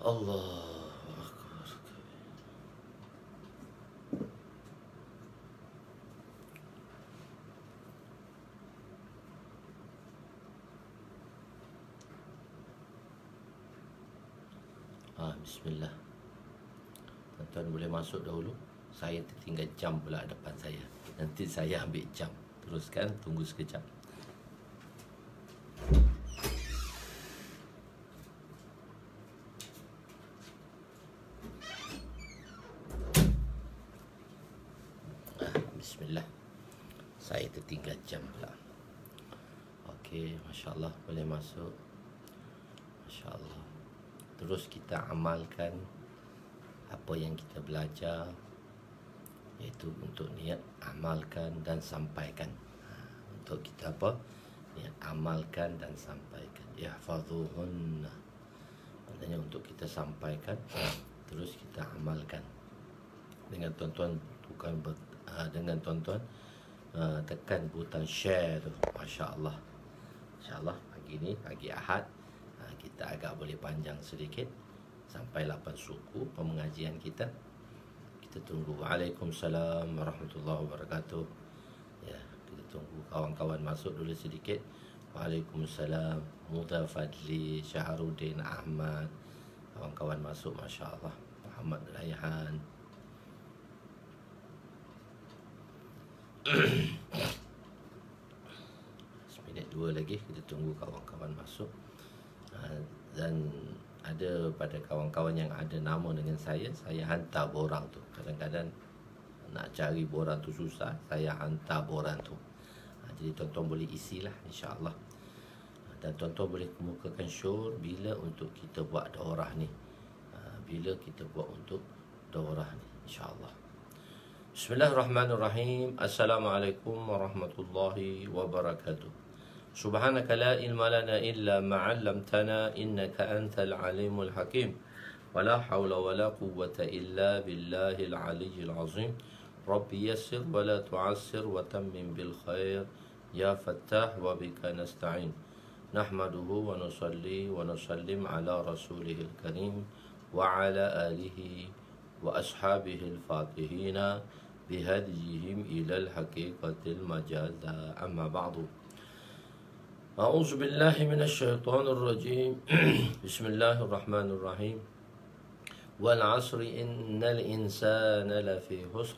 Allah. Ha, bismillah Tuan-tuan boleh masuk dahulu Saya tertinggal jam pula depan saya Nanti saya ambil jam Teruskan, tunggu sekejap Allah boleh masuk Masya Allah Terus kita amalkan Apa yang kita belajar Iaitu untuk niat amalkan dan sampaikan ha, Untuk kita apa? Niat amalkan dan sampaikan Ihfadhuhunna Maksudnya untuk kita sampaikan Terus kita amalkan Dengan tuan-tuan bukan ber, ha, Dengan tuan-tuan ha, Tekan butang share tu Masya Allah insya Allah pagi ni pagi Ahad ha, kita agak boleh panjang sedikit sampai 8 suku pemengajian kita kita tunggu Waalaikumsalam Warahmatullahi Wabarakatuh ya kita tunggu kawan-kawan masuk dulu sedikit Waalaikumsalam Muda Fadli Syahrudin Ahmad kawan-kawan masuk Masya Allah Muhammad Raihan dua lagi kita tunggu kawan-kawan masuk ah, dan ada pada kawan-kawan yang ada nama dengan saya saya hantar borang tu kadang-kadang nak cari borang tu susah saya hantar borang tu ah, jadi tuan-tuan boleh isilah insyaAllah ah, dan tuan-tuan boleh kemukakan syur bila untuk kita buat daurah ni bila kita buat untuk daurah ni insyaAllah Bismillahirrahmanirrahim Assalamualaikum warahmatullahi wabarakatuh سبحانك لا علم لنا إلا ما علمتنا إنك أنت العليم الحكيم ولا حول ولا قوة إلا بالله العلي العظيم رب يسر ولا تعسر وتمم بالخير يا فتاح وبك نستعين نحمده ونصلي ونسلم على رسوله الكريم وعلى آله وأصحابه الفاتحين بهديهم إلى الحقيقة المجازة أما بعد أعوذ بالله من الشيطان الرجيم بسم الله الرحمن الرحيم والعصر إن الإنسان لفي خسر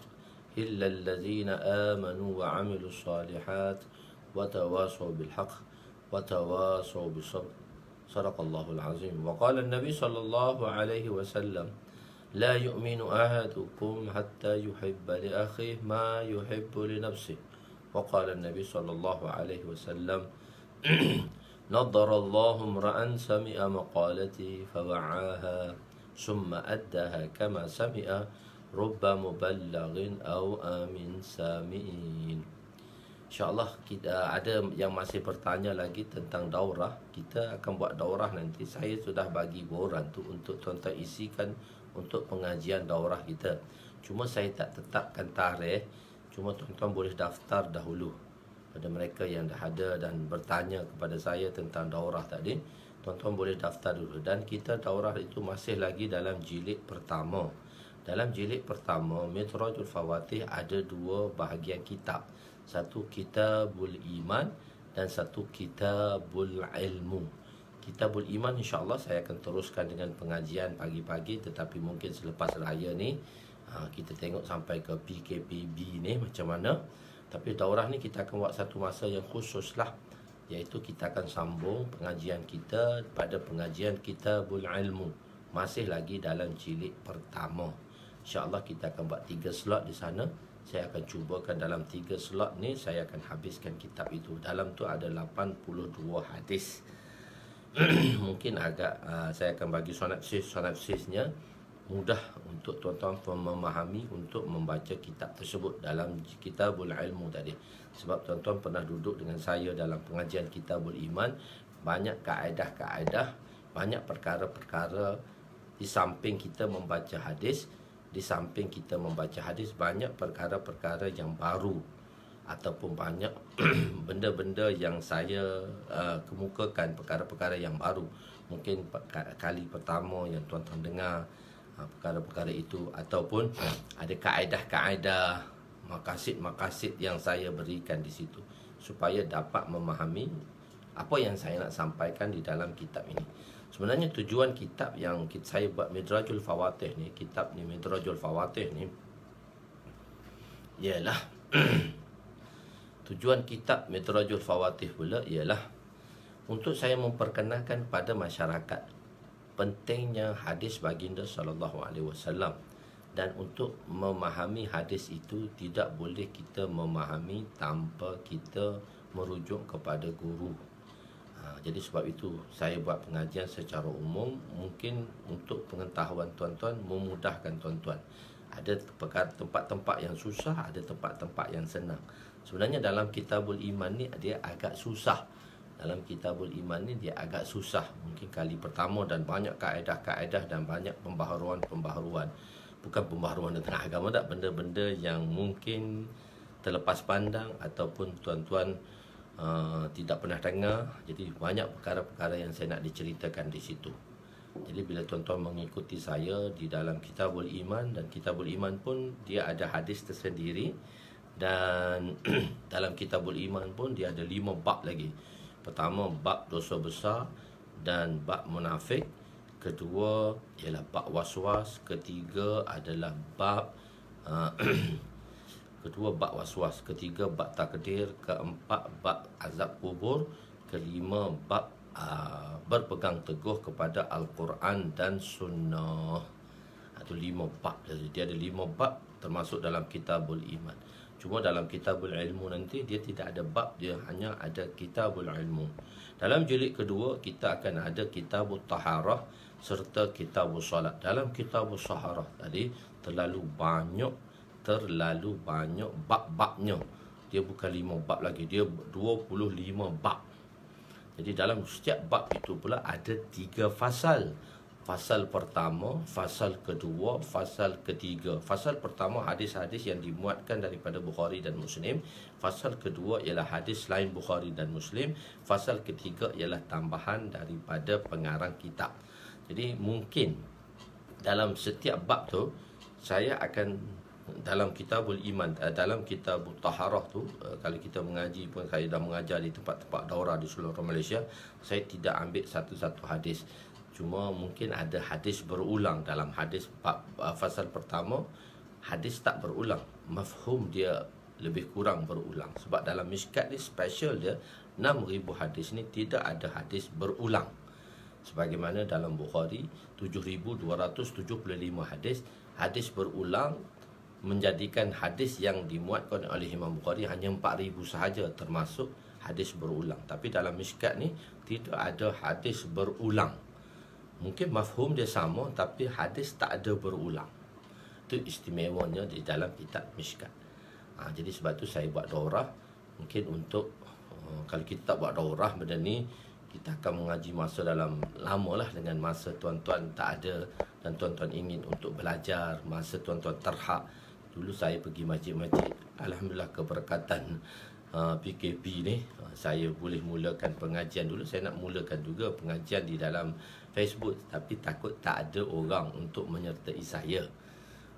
إلا الذين آمنوا وعملوا الصالحات وتواصوا بالحق وتواصوا بالصبر صدق الله العظيم وقال النبي صلى الله عليه وسلم لا يؤمن أحدكم حتى يحب لأخيه ما يحب لنفسه وقال النبي صلى الله عليه وسلم نظر الله امرأ سمع مقالتي فوعاها ثم أدها كما سمع رب مبلغ أو آمن سامعين InsyaAllah kita ada yang masih bertanya lagi tentang daurah Kita akan buat daurah nanti Saya sudah bagi boran tu untuk tuan-tuan isikan Untuk pengajian daurah kita Cuma saya tak tetapkan tarikh Cuma tuan-tuan boleh daftar dahulu pada mereka yang dah ada dan bertanya kepada saya tentang daurah tadi tuan-tuan boleh daftar dulu dan kita daurah itu masih lagi dalam jilid pertama dalam jilid pertama Mitrajul Fawatih ada dua bahagian kitab satu Kitabul Iman dan satu Kitabul Ilmu Kitabul Iman insyaAllah saya akan teruskan dengan pengajian pagi-pagi tetapi mungkin selepas raya ni ah, kita tengok sampai ke PKPB ni macam mana tapi daurah ni kita akan buat satu masa yang khusus lah Iaitu kita akan sambung pengajian kita pada pengajian kita kitabul ilmu Masih lagi dalam jilid pertama InsyaAllah kita akan buat tiga slot di sana Saya akan cubakan dalam tiga slot ni Saya akan habiskan kitab itu Dalam tu ada 82 hadis Mungkin agak uh, saya akan bagi sonapsis-sonapsisnya sonapsis mudah untuk tuan-tuan memahami untuk membaca kitab tersebut dalam kitabul ilmu tadi sebab tuan-tuan pernah duduk dengan saya dalam pengajian kitabul iman banyak kaedah-kaedah banyak perkara-perkara di samping kita membaca hadis di samping kita membaca hadis banyak perkara-perkara yang baru ataupun banyak benda-benda yang saya uh, kemukakan perkara-perkara yang baru mungkin kali pertama yang tuan-tuan dengar Uh, perkara-perkara itu ataupun ada kaedah-kaedah makasid-makasid yang saya berikan di situ supaya dapat memahami apa yang saya nak sampaikan di dalam kitab ini. Sebenarnya tujuan kitab yang saya buat Midrajul Fawatih ni, kitab ni Midrajul Fawatih ni ialah tujuan kitab Midrajul Fawatih pula ialah untuk saya memperkenalkan pada masyarakat pentingnya hadis baginda sallallahu alaihi wasallam dan untuk memahami hadis itu tidak boleh kita memahami tanpa kita merujuk kepada guru. Ha, jadi sebab itu saya buat pengajian secara umum mungkin untuk pengetahuan tuan-tuan memudahkan tuan-tuan. Ada tempat-tempat yang susah, ada tempat-tempat yang senang. Sebenarnya dalam Kitabul Iman ni dia agak susah dalam kitabul iman ni dia agak susah mungkin kali pertama dan banyak kaedah-kaedah dan banyak pembaharuan-pembaharuan bukan pembaharuan tentang agama tak benda-benda yang mungkin terlepas pandang ataupun tuan-tuan uh, tidak pernah dengar jadi banyak perkara-perkara yang saya nak diceritakan di situ jadi bila tuan-tuan mengikuti saya di dalam kitabul iman dan kitabul iman pun dia ada hadis tersendiri dan dalam kitabul iman pun dia ada lima bab lagi. Pertama bab dosa besar dan bab munafik. Kedua ialah bab waswas. Ketiga adalah bab uh, kedua bab waswas. Ketiga bab takdir. Keempat bab azab kubur. Kelima bab uh, berpegang teguh kepada Al-Quran dan Sunnah. Atau lima bab. Jadi dia ada lima bab termasuk dalam kitabul iman. Cuba dalam kitabul ilmu nanti dia tidak ada bab dia hanya ada kitabul ilmu. Dalam jilid kedua kita akan ada kitabul taharah serta kitabul solat. Dalam kitabul taharah tadi terlalu banyak terlalu banyak bab-babnya. Dia bukan lima bab lagi dia dua puluh lima bab. Jadi dalam setiap bab itu pula ada tiga fasal. Fasal pertama, fasal kedua, fasal ketiga. Fasal pertama hadis-hadis yang dimuatkan daripada Bukhari dan Muslim. Fasal kedua ialah hadis selain Bukhari dan Muslim. Fasal ketiga ialah tambahan daripada pengarang kitab. Jadi mungkin dalam setiap bab tu saya akan dalam kitabul iman eh, dalam kitab taharah tu eh, kalau kita mengaji pun saya dah mengajar di tempat-tempat daurah di seluruh Malaysia saya tidak ambil satu-satu hadis Cuma mungkin ada hadis berulang dalam hadis uh, fasal pertama Hadis tak berulang Mafhum dia lebih kurang berulang Sebab dalam miskat ni special dia 6,000 hadis ni tidak ada hadis berulang Sebagaimana dalam Bukhari 7,275 hadis Hadis berulang menjadikan hadis yang dimuatkan oleh Imam Bukhari hanya 4,000 sahaja termasuk hadis berulang. Tapi dalam miskat ni tidak ada hadis berulang. Mungkin mafhum dia sama tapi hadis tak ada berulang. Itu istimewanya di dalam kitab Mishkat. Ha, jadi sebab tu saya buat daurah mungkin untuk uh, kalau kita tak buat daurah benda ni kita akan mengaji masa dalam lah dengan masa tuan-tuan tak ada dan tuan-tuan ingin untuk belajar masa tuan-tuan terhak. Dulu saya pergi masjid-masjid. Alhamdulillah keberkatan uh, PKP ni uh, saya boleh mulakan pengajian dulu saya nak mulakan juga pengajian di dalam Facebook tapi takut tak ada orang untuk menyertai saya.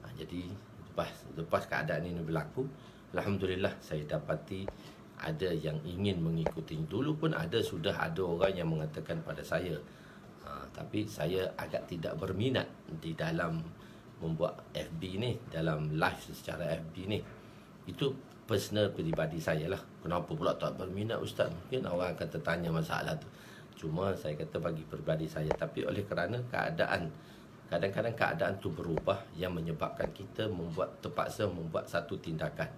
Ha, jadi lepas lepas keadaan ini berlaku, alhamdulillah saya dapati ada yang ingin mengikuti. Dulu pun ada sudah ada orang yang mengatakan pada saya. Ha, tapi saya agak tidak berminat di dalam membuat FB ni dalam live secara FB ni. Itu personal peribadi saya lah. Kenapa pula tak berminat ustaz? Mungkin orang akan tertanya masalah tu cuma saya kata bagi peribadi saya tapi oleh kerana keadaan kadang-kadang keadaan tu berubah yang menyebabkan kita membuat terpaksa membuat satu tindakan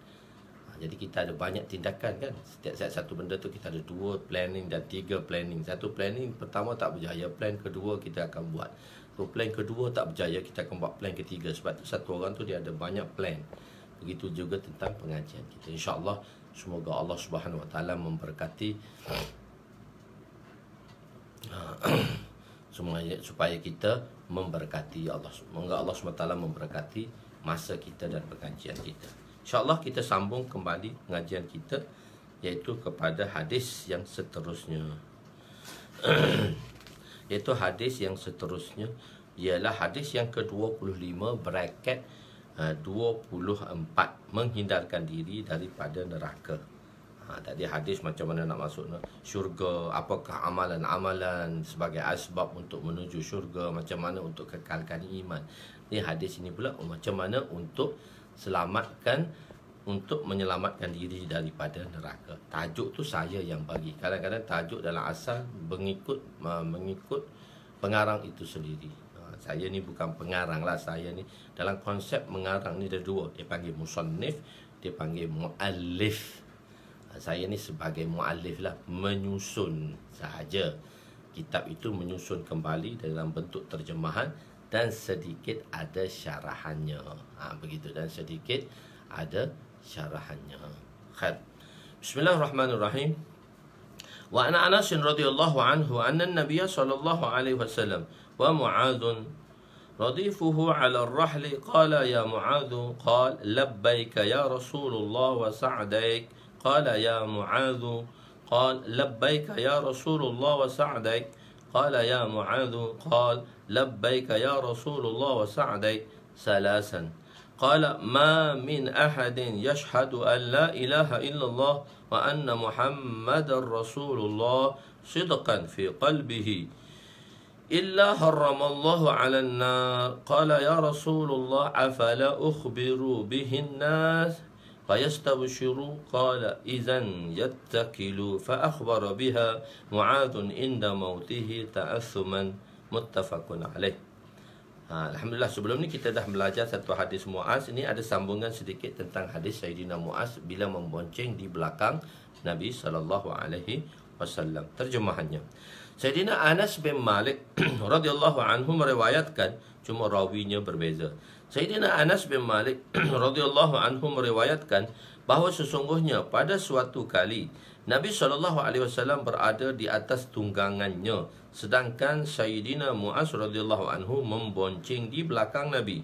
ha, jadi kita ada banyak tindakan kan Setiap satu benda tu kita ada dua planning dan tiga planning Satu planning pertama tak berjaya Plan kedua kita akan buat So plan kedua tak berjaya kita akan buat plan ketiga Sebab tu satu orang tu dia ada banyak plan Begitu juga tentang pengajian kita InsyaAllah semoga Allah subhanahu wa ta'ala memberkati Ah, semuanya supaya kita memberkati Allah. Semoga Allah SWT memberkati masa kita dan pengajian kita. InsyaAllah kita sambung kembali pengajian kita iaitu kepada hadis yang seterusnya. iaitu hadis yang seterusnya ialah hadis yang ke-25 bracket 24 ah, menghindarkan diri daripada neraka ha, tak hadis macam mana nak masuk ne? syurga apakah amalan-amalan sebagai asbab untuk menuju syurga macam mana untuk kekalkan iman Ini hadis ini pula macam mana untuk selamatkan untuk menyelamatkan diri daripada neraka tajuk tu saya yang bagi kadang-kadang tajuk dalam asal mengikut mengikut pengarang itu sendiri ha, saya ni bukan pengarang lah saya ni dalam konsep mengarang ni ada dua dia panggil musannif dia panggil muallif saya ni sebagai mu'alif lah menyusun sahaja kitab itu menyusun kembali dalam bentuk terjemahan dan sedikit ada syarahannya ha, begitu dan sedikit ada syarahannya khair bismillahirrahmanirrahim wa ana anas radhiyallahu anhu anna nabiy sallallahu alaihi wasallam wa muadz رضيفه على الرحل قال يا معاذ قال لبيك يا رسول الله وسعديك قال يا معاذ قال لبيك يا رسول الله وسعدك قال يا معاذ قال لبيك يا رسول الله وسعدك ثلاثا قال ما من أحد يشهد أن لا إله إلا الله وأن محمد رسول الله صدقا في قلبه إلا حرم الله على النار قال يا رسول الله أفلا أخبر به الناس فيستبشر قال إذا يتكل فأخبر بها معاذ عند موته تأثما متفق عليه Ha, Alhamdulillah sebelum ni kita dah belajar satu hadis Mu'az Ini ada sambungan sedikit tentang hadis Sayyidina Mu'az Bila membonceng di belakang Nabi SAW Terjemahannya Sayyidina Anas bin Malik radhiyallahu anhu meriwayatkan Cuma rawinya berbeza Sayyidina Anas bin Malik radhiyallahu anhu meriwayatkan bahawa sesungguhnya pada suatu kali Nabi saw alaihi berada di atas tunggangannya sedangkan Sayyidina Muaz radhiyallahu anhu memboncing di belakang Nabi.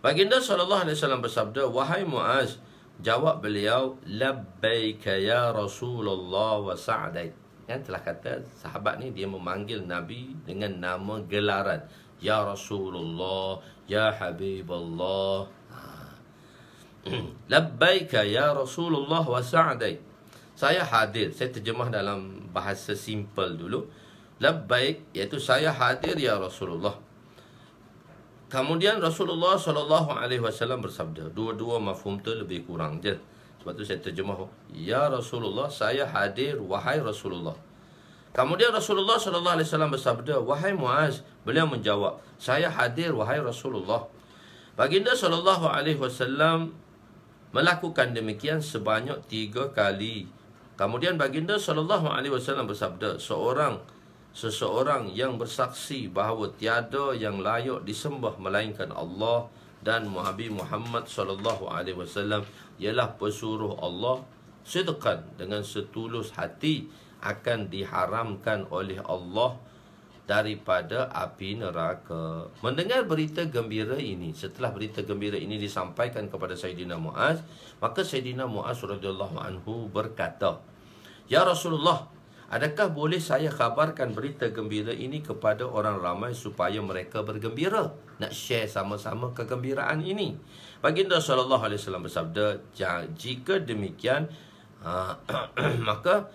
Baginda saw bersabda, "Wahai Muaz," jawab beliau, "Labbaik ya Rasulullah wa sa'daik." Yang telah kata sahabat ni dia memanggil Nabi dengan nama gelaran Ya Rasulullah, Ya Habib Allah ha. hmm. labbaik Ya Rasulullah wa sa'day Saya hadir Saya terjemah dalam bahasa simple dulu Labbaik Iaitu saya hadir Ya Rasulullah Kemudian Rasulullah sallallahu alaihi wasallam bersabda, dua-dua mafhum tu lebih kurang je. Sebab tu saya terjemah, "Ya Rasulullah, saya hadir wahai Rasulullah." Kemudian Rasulullah sallallahu alaihi wasallam bersabda, "Wahai Muaz," beliau menjawab, "Saya hadir wahai Rasulullah." Baginda sallallahu alaihi wasallam melakukan demikian sebanyak tiga kali. Kemudian baginda sallallahu alaihi wasallam bersabda, "Seorang seseorang yang bersaksi bahawa tiada yang layak disembah melainkan Allah dan Nabi Muhammad sallallahu alaihi wasallam ialah pesuruh Allah sedekan dengan setulus hati." akan diharamkan oleh Allah daripada api neraka. Mendengar berita gembira ini, setelah berita gembira ini disampaikan kepada Sayyidina Muaz, maka Sayyidina Muaz radhiyallahu anhu berkata, "Ya Rasulullah, adakah boleh saya khabarkan berita gembira ini kepada orang ramai supaya mereka bergembira? Nak share sama-sama kegembiraan ini." Baginda sallallahu alaihi wasallam bersabda, "Jika demikian, ha, maka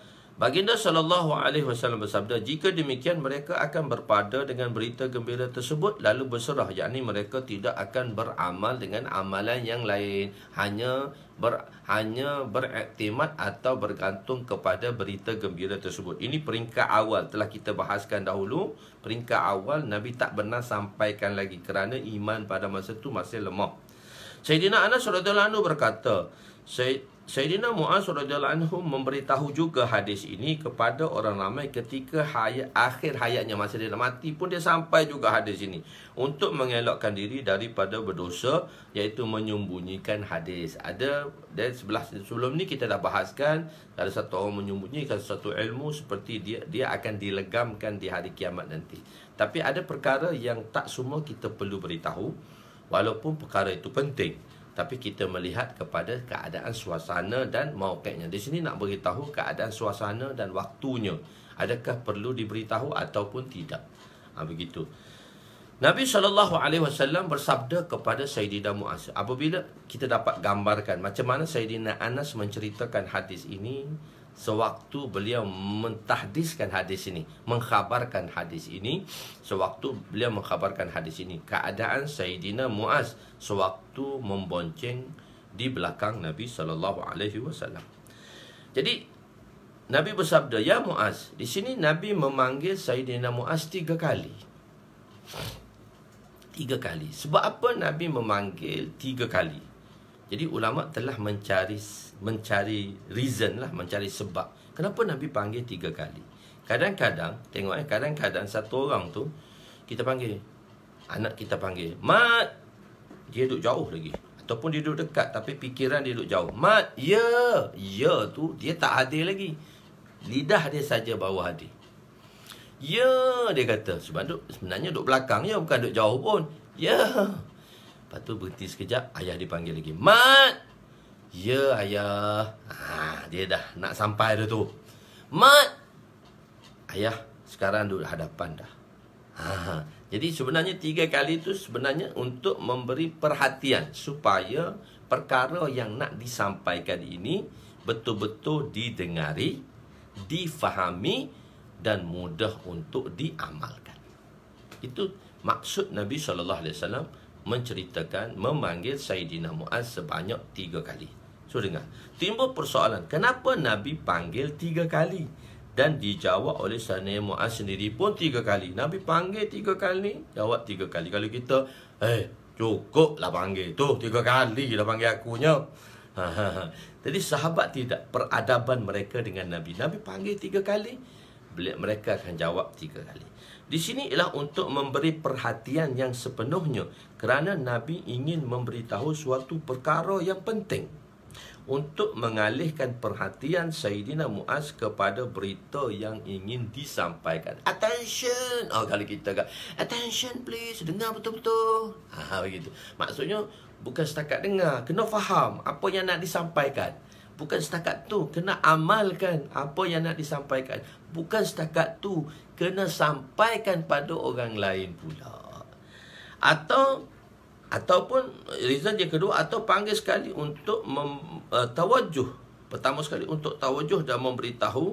Baginda sallallahu alaihi wasallam bersabda, "Jika demikian mereka akan berpada dengan berita gembira tersebut lalu berserah, yakni mereka tidak akan beramal dengan amalan yang lain, hanya ber, hanya beraktimat atau bergantung kepada berita gembira tersebut." Ini peringkat awal telah kita bahaskan dahulu. Peringkat awal Nabi tak pernah sampaikan lagi kerana iman pada masa itu masih lemah. Sayyidina Anas radhiyallahu anhu berkata, Sayyid, Sayyidina Muaz radhiyallahu anhu memberitahu juga hadis ini kepada orang ramai ketika hayat, akhir hayatnya masa dia nak mati pun dia sampai juga hadis ini untuk mengelakkan diri daripada berdosa iaitu menyembunyikan hadis. Ada dan sebelah sebelum ni kita dah bahaskan ada satu orang menyembunyikan satu ilmu seperti dia dia akan dilegamkan di hari kiamat nanti. Tapi ada perkara yang tak semua kita perlu beritahu walaupun perkara itu penting tapi kita melihat kepada keadaan suasana dan mauqifnya. Di sini nak beritahu keadaan suasana dan waktunya. Adakah perlu diberitahu ataupun tidak? Ha, begitu. Nabi saw bersabda kepada Sayyidina Muaz. Apabila kita dapat gambarkan macam mana Sayyidina Anas menceritakan hadis ini, sewaktu beliau mentahdiskan hadis ini, mengkhabarkan hadis ini, sewaktu beliau mengkhabarkan hadis ini, keadaan Sayyidina Muaz sewaktu membonceng di belakang Nabi saw. Jadi Nabi bersabda, "Ya Muaz, di sini Nabi memanggil Sayyidina Muaz tiga kali." Tiga kali. Sebab apa Nabi memanggil tiga kali? Jadi ulama telah mencari mencari reason lah, mencari sebab. Kenapa Nabi panggil tiga kali? Kadang-kadang, tengok eh, kadang-kadang satu orang tu, kita panggil, anak kita panggil, Mat, dia duduk jauh lagi. Ataupun dia duduk dekat, tapi pikiran dia duduk jauh. Mat, ya, ya tu, dia tak hadir lagi. Lidah dia saja bawa hadir. Ya, dia kata, sebab duduk, sebenarnya duduk belakang ya, bukan duduk jauh pun. Ya, Lepas tu berhenti sekejap Ayah dipanggil lagi Mat Ya ayah ha, Dia dah nak sampai dah tu Mat Ayah sekarang duduk hadapan dah ha, ha, Jadi sebenarnya tiga kali tu sebenarnya untuk memberi perhatian Supaya perkara yang nak disampaikan ini Betul-betul didengari Difahami Dan mudah untuk diamalkan Itu maksud Nabi SAW menceritakan memanggil Sayyidina Muaz sebanyak tiga kali. So dengar Timbul persoalan Kenapa Nabi panggil tiga kali Dan dijawab oleh Sanai Mu'az sendiri pun tiga kali Nabi panggil tiga kali Jawab tiga kali Kalau kita Eh cukup lah panggil tu Tiga kali lah panggil akunya Jadi sahabat tidak peradaban mereka dengan Nabi Nabi panggil tiga kali Bila mereka akan jawab tiga kali di sini ialah untuk memberi perhatian yang sepenuhnya kerana Nabi ingin memberitahu suatu perkara yang penting untuk mengalihkan perhatian Sayyidina Muaz kepada berita yang ingin disampaikan. Attention! Oh, kalau kita kata, attention please, dengar betul-betul. Ha, ha, begitu. Maksudnya, bukan setakat dengar, kena faham apa yang nak disampaikan. Bukan setakat tu, kena amalkan apa yang nak disampaikan. Bukan setakat tu, kena sampaikan pada orang lain pula. Atau ataupun eh, reason yang kedua atau panggil sekali untuk mem, uh, eh, tawajuh pertama sekali untuk tawajuh dan memberitahu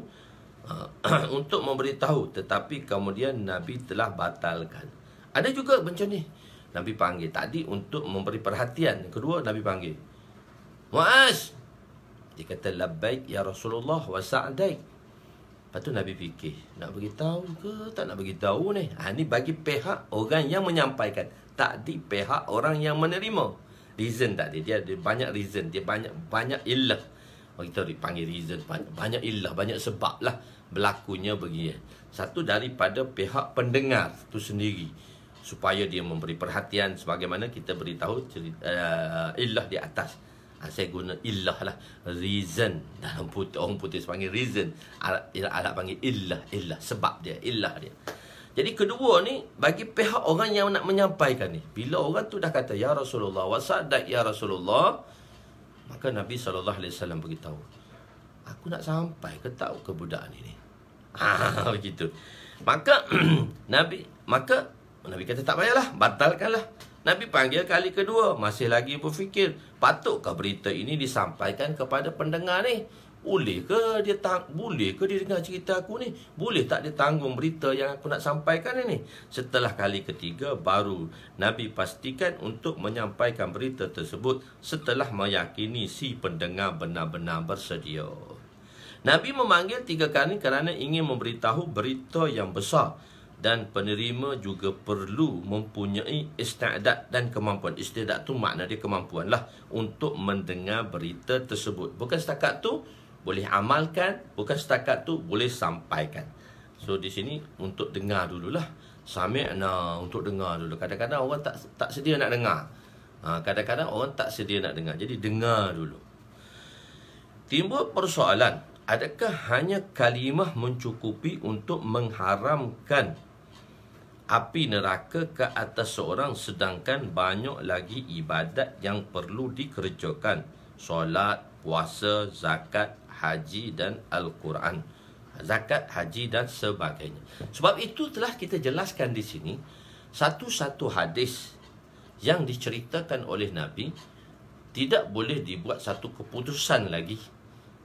uh, untuk memberitahu tetapi kemudian nabi telah batalkan ada juga macam ni nabi panggil tadi untuk memberi perhatian kedua nabi panggil muas dia kata labbaik ya rasulullah wa sa'daik Lepas tu Nabi fikir, nak beritahu ke tak nak beritahu ni? Ha, ini bagi pihak orang yang menyampaikan. Tak di pihak orang yang menerima. Reason tak dia? Dia, dia banyak reason. Dia banyak banyak ilah. Oh, kita dipanggil reason. Banyak, banyak ilah, banyak sebab lah berlakunya begini. Satu daripada pihak pendengar tu sendiri. Supaya dia memberi perhatian sebagaimana kita beritahu cerita, uh, ilah di atas ha, saya guna illah lah reason dalam putih orang putih panggil reason Arab, Arab panggil illah illah sebab dia illah dia jadi kedua ni bagi pihak orang yang nak menyampaikan ni bila orang tu dah kata ya Rasulullah wasadak ya Rasulullah maka Nabi sallallahu alaihi wasallam beritahu aku nak sampai ke tahu ke budak ni ni ah, begitu maka Nabi maka Nabi kata tak payahlah batalkanlah Nabi panggil kali kedua. Masih lagi berfikir. Patutkah berita ini disampaikan kepada pendengar ni? Boleh ke dia tang boleh ke dia dengar cerita aku ni? Boleh tak dia tanggung berita yang aku nak sampaikan ni? Setelah kali ketiga baru Nabi pastikan untuk menyampaikan berita tersebut setelah meyakini si pendengar benar-benar bersedia. Nabi memanggil tiga kali kerana ingin memberitahu berita yang besar dan penerima juga perlu mempunyai istiadat dan kemampuan. Istiadat tu makna dia kemampuan lah untuk mendengar berita tersebut. Bukan setakat tu boleh amalkan, bukan setakat tu boleh sampaikan. So di sini untuk dengar dululah. Sami'na untuk dengar dulu. Kadang-kadang orang tak tak sedia nak dengar. Ha, kadang-kadang ha, orang tak sedia nak dengar. Jadi dengar dulu. Timbul persoalan. Adakah hanya kalimah mencukupi untuk mengharamkan api neraka ke atas seorang sedangkan banyak lagi ibadat yang perlu dikerjakan solat puasa zakat haji dan al-Quran zakat haji dan sebagainya sebab itu telah kita jelaskan di sini satu-satu hadis yang diceritakan oleh nabi tidak boleh dibuat satu keputusan lagi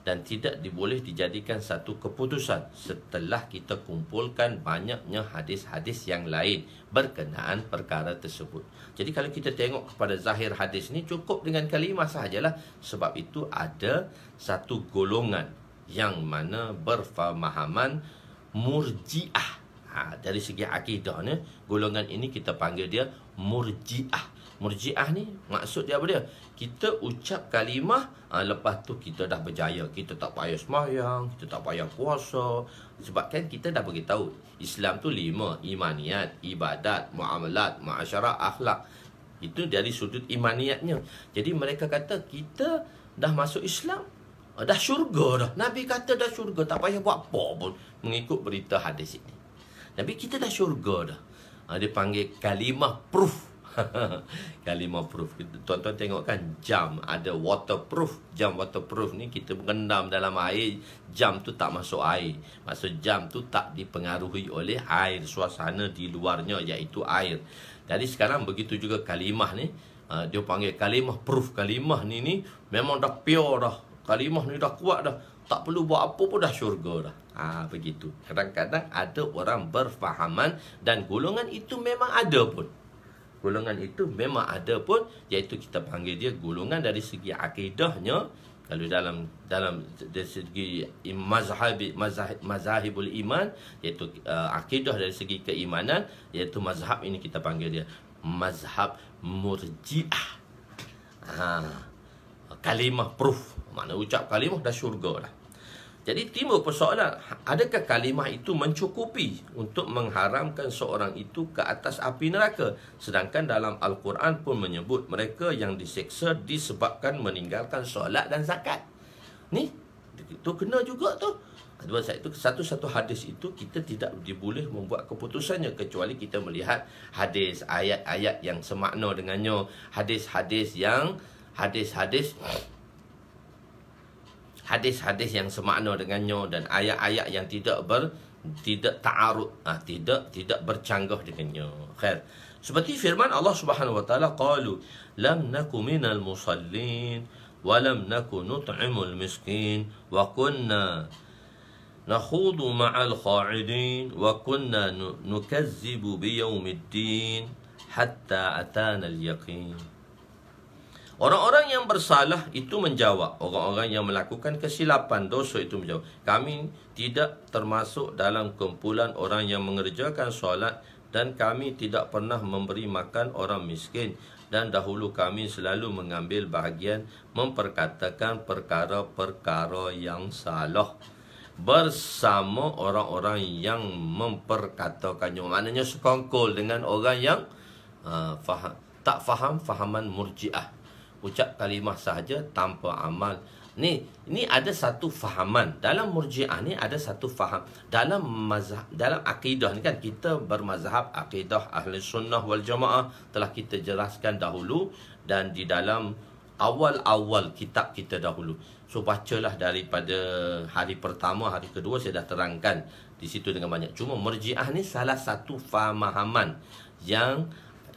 dan tidak diboleh dijadikan satu keputusan setelah kita kumpulkan banyaknya hadis-hadis yang lain berkenaan perkara tersebut. Jadi kalau kita tengok kepada zahir hadis ini cukup dengan kalimah sahajalah sebab itu ada satu golongan yang mana berfahaman murjiah. Ha, dari segi akidah ni, golongan ini kita panggil dia murjiah. Murjiah ni maksud dia apa dia? kita ucap kalimah ha, lepas tu kita dah berjaya kita tak payah semayang kita tak payah puasa sebabkan kita dah beritahu Islam tu lima imaniat ibadat muamalat masyarakat akhlak itu dari sudut imaniatnya jadi mereka kata kita dah masuk Islam ha, dah syurga dah nabi kata dah syurga tak payah buat apa pun mengikut berita hadis ini nabi kita dah syurga dah ha, dia panggil kalimah proof Kalimah proof, Tuan-tuan tengok kan jam ada waterproof Jam waterproof ni kita mengendam dalam air Jam tu tak masuk air Maksud jam tu tak dipengaruhi oleh air Suasana di luarnya iaitu air Jadi sekarang begitu juga kalimah ni ha, Dia panggil kalimah proof Kalimah ni ni memang dah pure dah Kalimah ni dah kuat dah Tak perlu buat apa pun dah syurga dah Ha, begitu Kadang-kadang ada orang berfahaman Dan golongan itu memang ada pun golongan itu memang ada pun iaitu kita panggil dia golongan dari segi akidahnya kalau dalam dalam dari segi mazhab mazahibul iman iaitu uh, akidah dari segi keimanan iaitu mazhab ini kita panggil dia mazhab murjiah ha kalimah proof mana ucap kalimah dah syurga dah jadi timbul persoalan, adakah kalimah itu mencukupi untuk mengharamkan seorang itu ke atas api neraka? Sedangkan dalam Al-Quran pun menyebut mereka yang diseksa disebabkan meninggalkan solat dan zakat. Ni, itu kena juga tu. Sebab saya itu satu-satu hadis itu kita tidak diboleh membuat keputusannya kecuali kita melihat hadis ayat-ayat yang semakna dengannya, hadis-hadis yang hadis-hadis hadis-hadis yang semakna dengannya dan ayat-ayat yang tidak ber tidak ta'arud ah tidak tidak bercanggah dengannya khair seperti firman Allah Subhanahu wa taala qalu lam nakum minal musallin wa lam nakun nut'imul miskin wa kunna nakhudu ma'al qa'idin wa kunna nukazzibu biyaumiddin hatta atana al-yaqin Orang-orang yang bersalah itu menjawab. Orang-orang yang melakukan kesilapan dosa itu menjawab. Kami tidak termasuk dalam kumpulan orang yang mengerjakan solat dan kami tidak pernah memberi makan orang miskin dan dahulu kami selalu mengambil bahagian memperkatakan perkara-perkara yang salah bersama orang-orang yang memperkatakan. maknanya sekongkol dengan orang yang uh, faham, tak faham fahaman murjiah ucap kalimah sahaja tanpa amal. Ni ini ada satu fahaman dalam murji'ah ni ada satu faham dalam mazhab dalam akidah ni kan kita bermazhab akidah ahli sunnah wal jamaah telah kita jelaskan dahulu dan di dalam awal-awal kitab kita dahulu. So bacalah daripada hari pertama, hari kedua saya dah terangkan di situ dengan banyak. Cuma murji'ah ni salah satu fahaman yang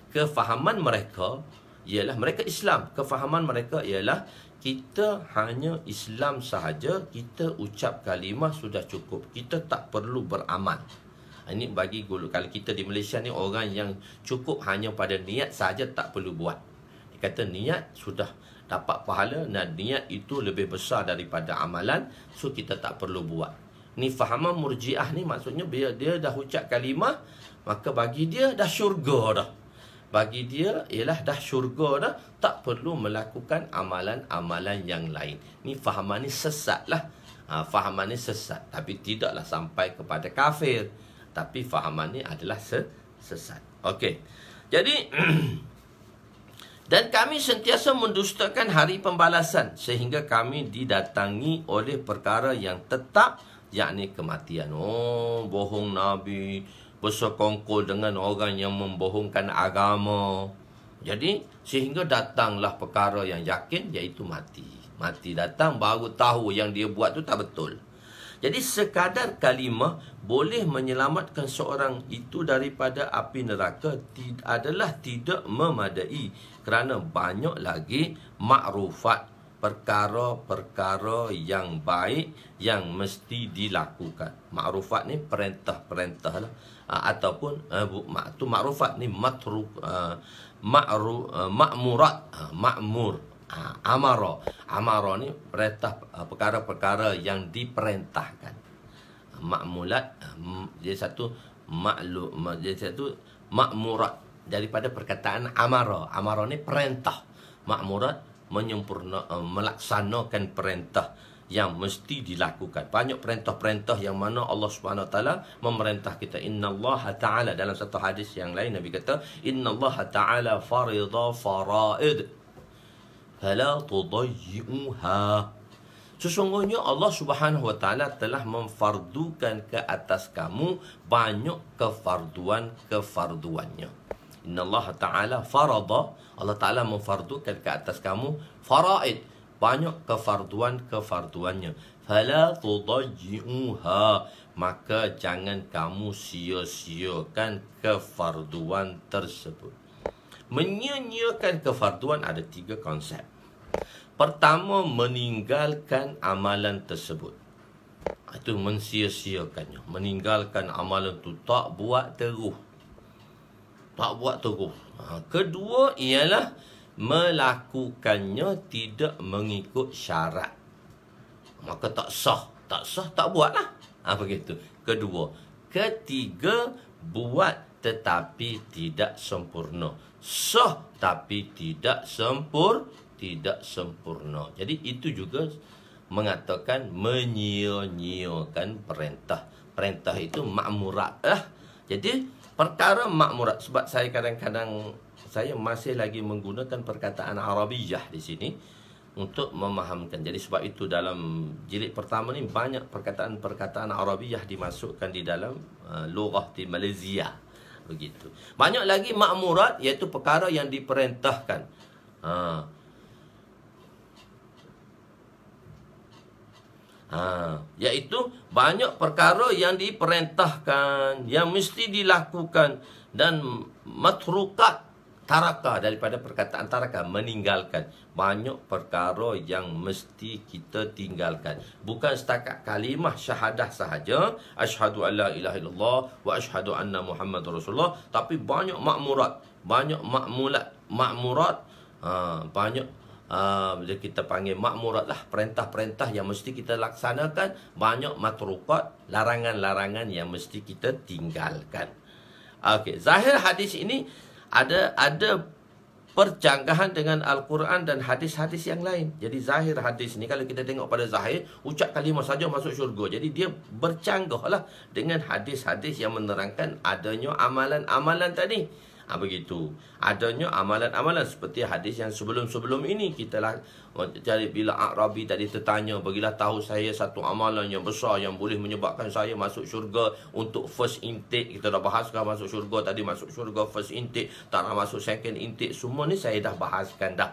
kefahaman mereka ialah mereka Islam. Kefahaman mereka ialah kita hanya Islam sahaja, kita ucap kalimah sudah cukup. Kita tak perlu beramal. Ha, ini bagi guru. Kalau kita di Malaysia ni orang yang cukup hanya pada niat sahaja tak perlu buat. Dia kata niat sudah dapat pahala dan niat itu lebih besar daripada amalan. So kita tak perlu buat. Ni fahaman murjiah ni maksudnya bila dia dah ucap kalimah, maka bagi dia dah syurga dah bagi dia ialah dah syurga dah tak perlu melakukan amalan-amalan yang lain ni fahaman ni sesat lah ha, fahaman ni sesat tapi tidaklah sampai kepada kafir tapi fahaman ni adalah sesat okey jadi dan kami sentiasa mendustakan hari pembalasan sehingga kami didatangi oleh perkara yang tetap yakni kematian oh bohong nabi bersekongko dengan orang yang membohongkan agama. Jadi sehingga datanglah perkara yang yakin iaitu mati. Mati datang baru tahu yang dia buat tu tak betul. Jadi sekadar kalimah boleh menyelamatkan seorang itu daripada api neraka adalah tidak memadai kerana banyak lagi makrufat perkara-perkara yang baik yang mesti dilakukan. Makrufat ni perintah-perintah lah. Ah, ataupun ah, uh, mak tu makrufat ni matruk uh, ah, ma'ru uh, ma'murat uh, ma'mur uh, amara amara ni perintah perkara-perkara yang diperintahkan ma'mulat dia satu maklu dia satu makmurat daripada perkataan amaro amaro ni perintah makmurat menyempurna melaksanakan perintah yang mesti dilakukan. Banyak perintah-perintah yang mana Allah Subhanahu taala memerintah kita innallaha taala dalam satu hadis yang lain Nabi kata innallaha taala farida faraid fala tudayyuha. Sesungguhnya Allah Subhanahu wa taala telah memfardukan ke atas kamu banyak kefarduan-kefarduannya. Innallaha taala farada Allah taala memfardukan ke atas kamu faraid banyak kefarduan-kefarduannya. Fala tudajjiuha. Maka jangan kamu sia-siakan kefarduan tersebut. Menyia-nyiakan kefarduan ada tiga konsep. Pertama, meninggalkan amalan tersebut. Itu mensia-siakannya. Meninggalkan amalan itu tak buat teruh. Tak buat teruh. Ha, kedua ialah melakukannya tidak mengikut syarat. Maka tak sah. Tak sah, tak buatlah. Ha, begitu. Kedua. Ketiga, buat tetapi tidak sempurna. Sah tapi tidak sempur, tidak sempurna. Jadi itu juga mengatakan menyia-nyiakan perintah. Perintah itu makmurat. Eh? Lah. Jadi perkara makmurat. Sebab saya kadang-kadang saya masih lagi menggunakan perkataan Arabiyah di sini untuk memahamkan. Jadi sebab itu dalam jilid pertama ni banyak perkataan-perkataan Arabiyah dimasukkan di dalam uh, lughah di Malaysia. Begitu. Banyak lagi makmurat iaitu perkara yang diperintahkan. Ha. Ha, iaitu banyak perkara yang diperintahkan, yang mesti dilakukan dan matrukat Taraka daripada perkataan taraka meninggalkan banyak perkara yang mesti kita tinggalkan bukan setakat kalimah syahadah sahaja asyhadu alla ilaha illallah wa asyhadu anna muhammad rasulullah tapi banyak makmurat banyak makmulat makmurat ha, banyak ha, bila kita panggil makmurat lah Perintah-perintah yang mesti kita laksanakan Banyak matrukat Larangan-larangan yang mesti kita tinggalkan Okey, zahir hadis ini ada ada percanggahan dengan Al-Quran dan hadis-hadis yang lain. Jadi zahir hadis ni kalau kita tengok pada zahir, ucap kalimah saja masuk syurga. Jadi dia bercanggahlah dengan hadis-hadis yang menerangkan adanya amalan-amalan tadi ha, begitu adanya amalan-amalan seperti hadis yang sebelum-sebelum ini kita lah cari bila Arabi tadi tertanya bagilah tahu saya satu amalan yang besar yang boleh menyebabkan saya masuk syurga untuk first intake kita dah bahaskan masuk syurga tadi masuk syurga first intake tak nak masuk second intake semua ni saya dah bahaskan dah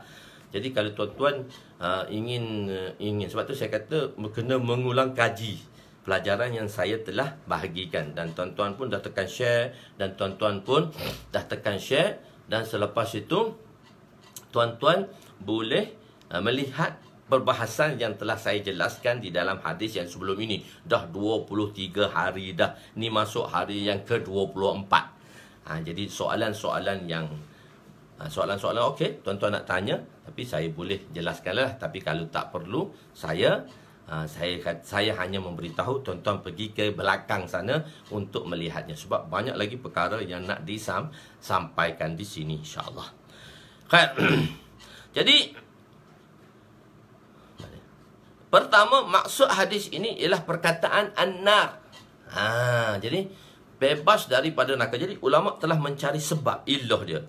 jadi kalau tuan-tuan uh, ingin uh, ingin sebab tu saya kata kena mengulang kaji pelajaran yang saya telah bahagikan dan tuan-tuan pun dah tekan share dan tuan-tuan pun dah tekan share dan selepas itu tuan-tuan boleh uh, melihat perbahasan yang telah saya jelaskan di dalam hadis yang sebelum ini dah 23 hari dah ni masuk hari yang ke-24 ha, ah, jadi soalan-soalan yang ah, soalan-soalan okey tuan-tuan nak tanya tapi saya boleh jelaskanlah tapi kalau tak perlu saya Ha, saya kata saya hanya memberitahu tuan-tuan pergi ke belakang sana untuk melihatnya sebab banyak lagi perkara yang nak disam sampaikan di sini insya Allah. Baik. Kan? Jadi pertama maksud hadis ini ialah perkataan annar. Ha jadi bebas daripada neraka. Jadi ulama telah mencari sebab illah dia.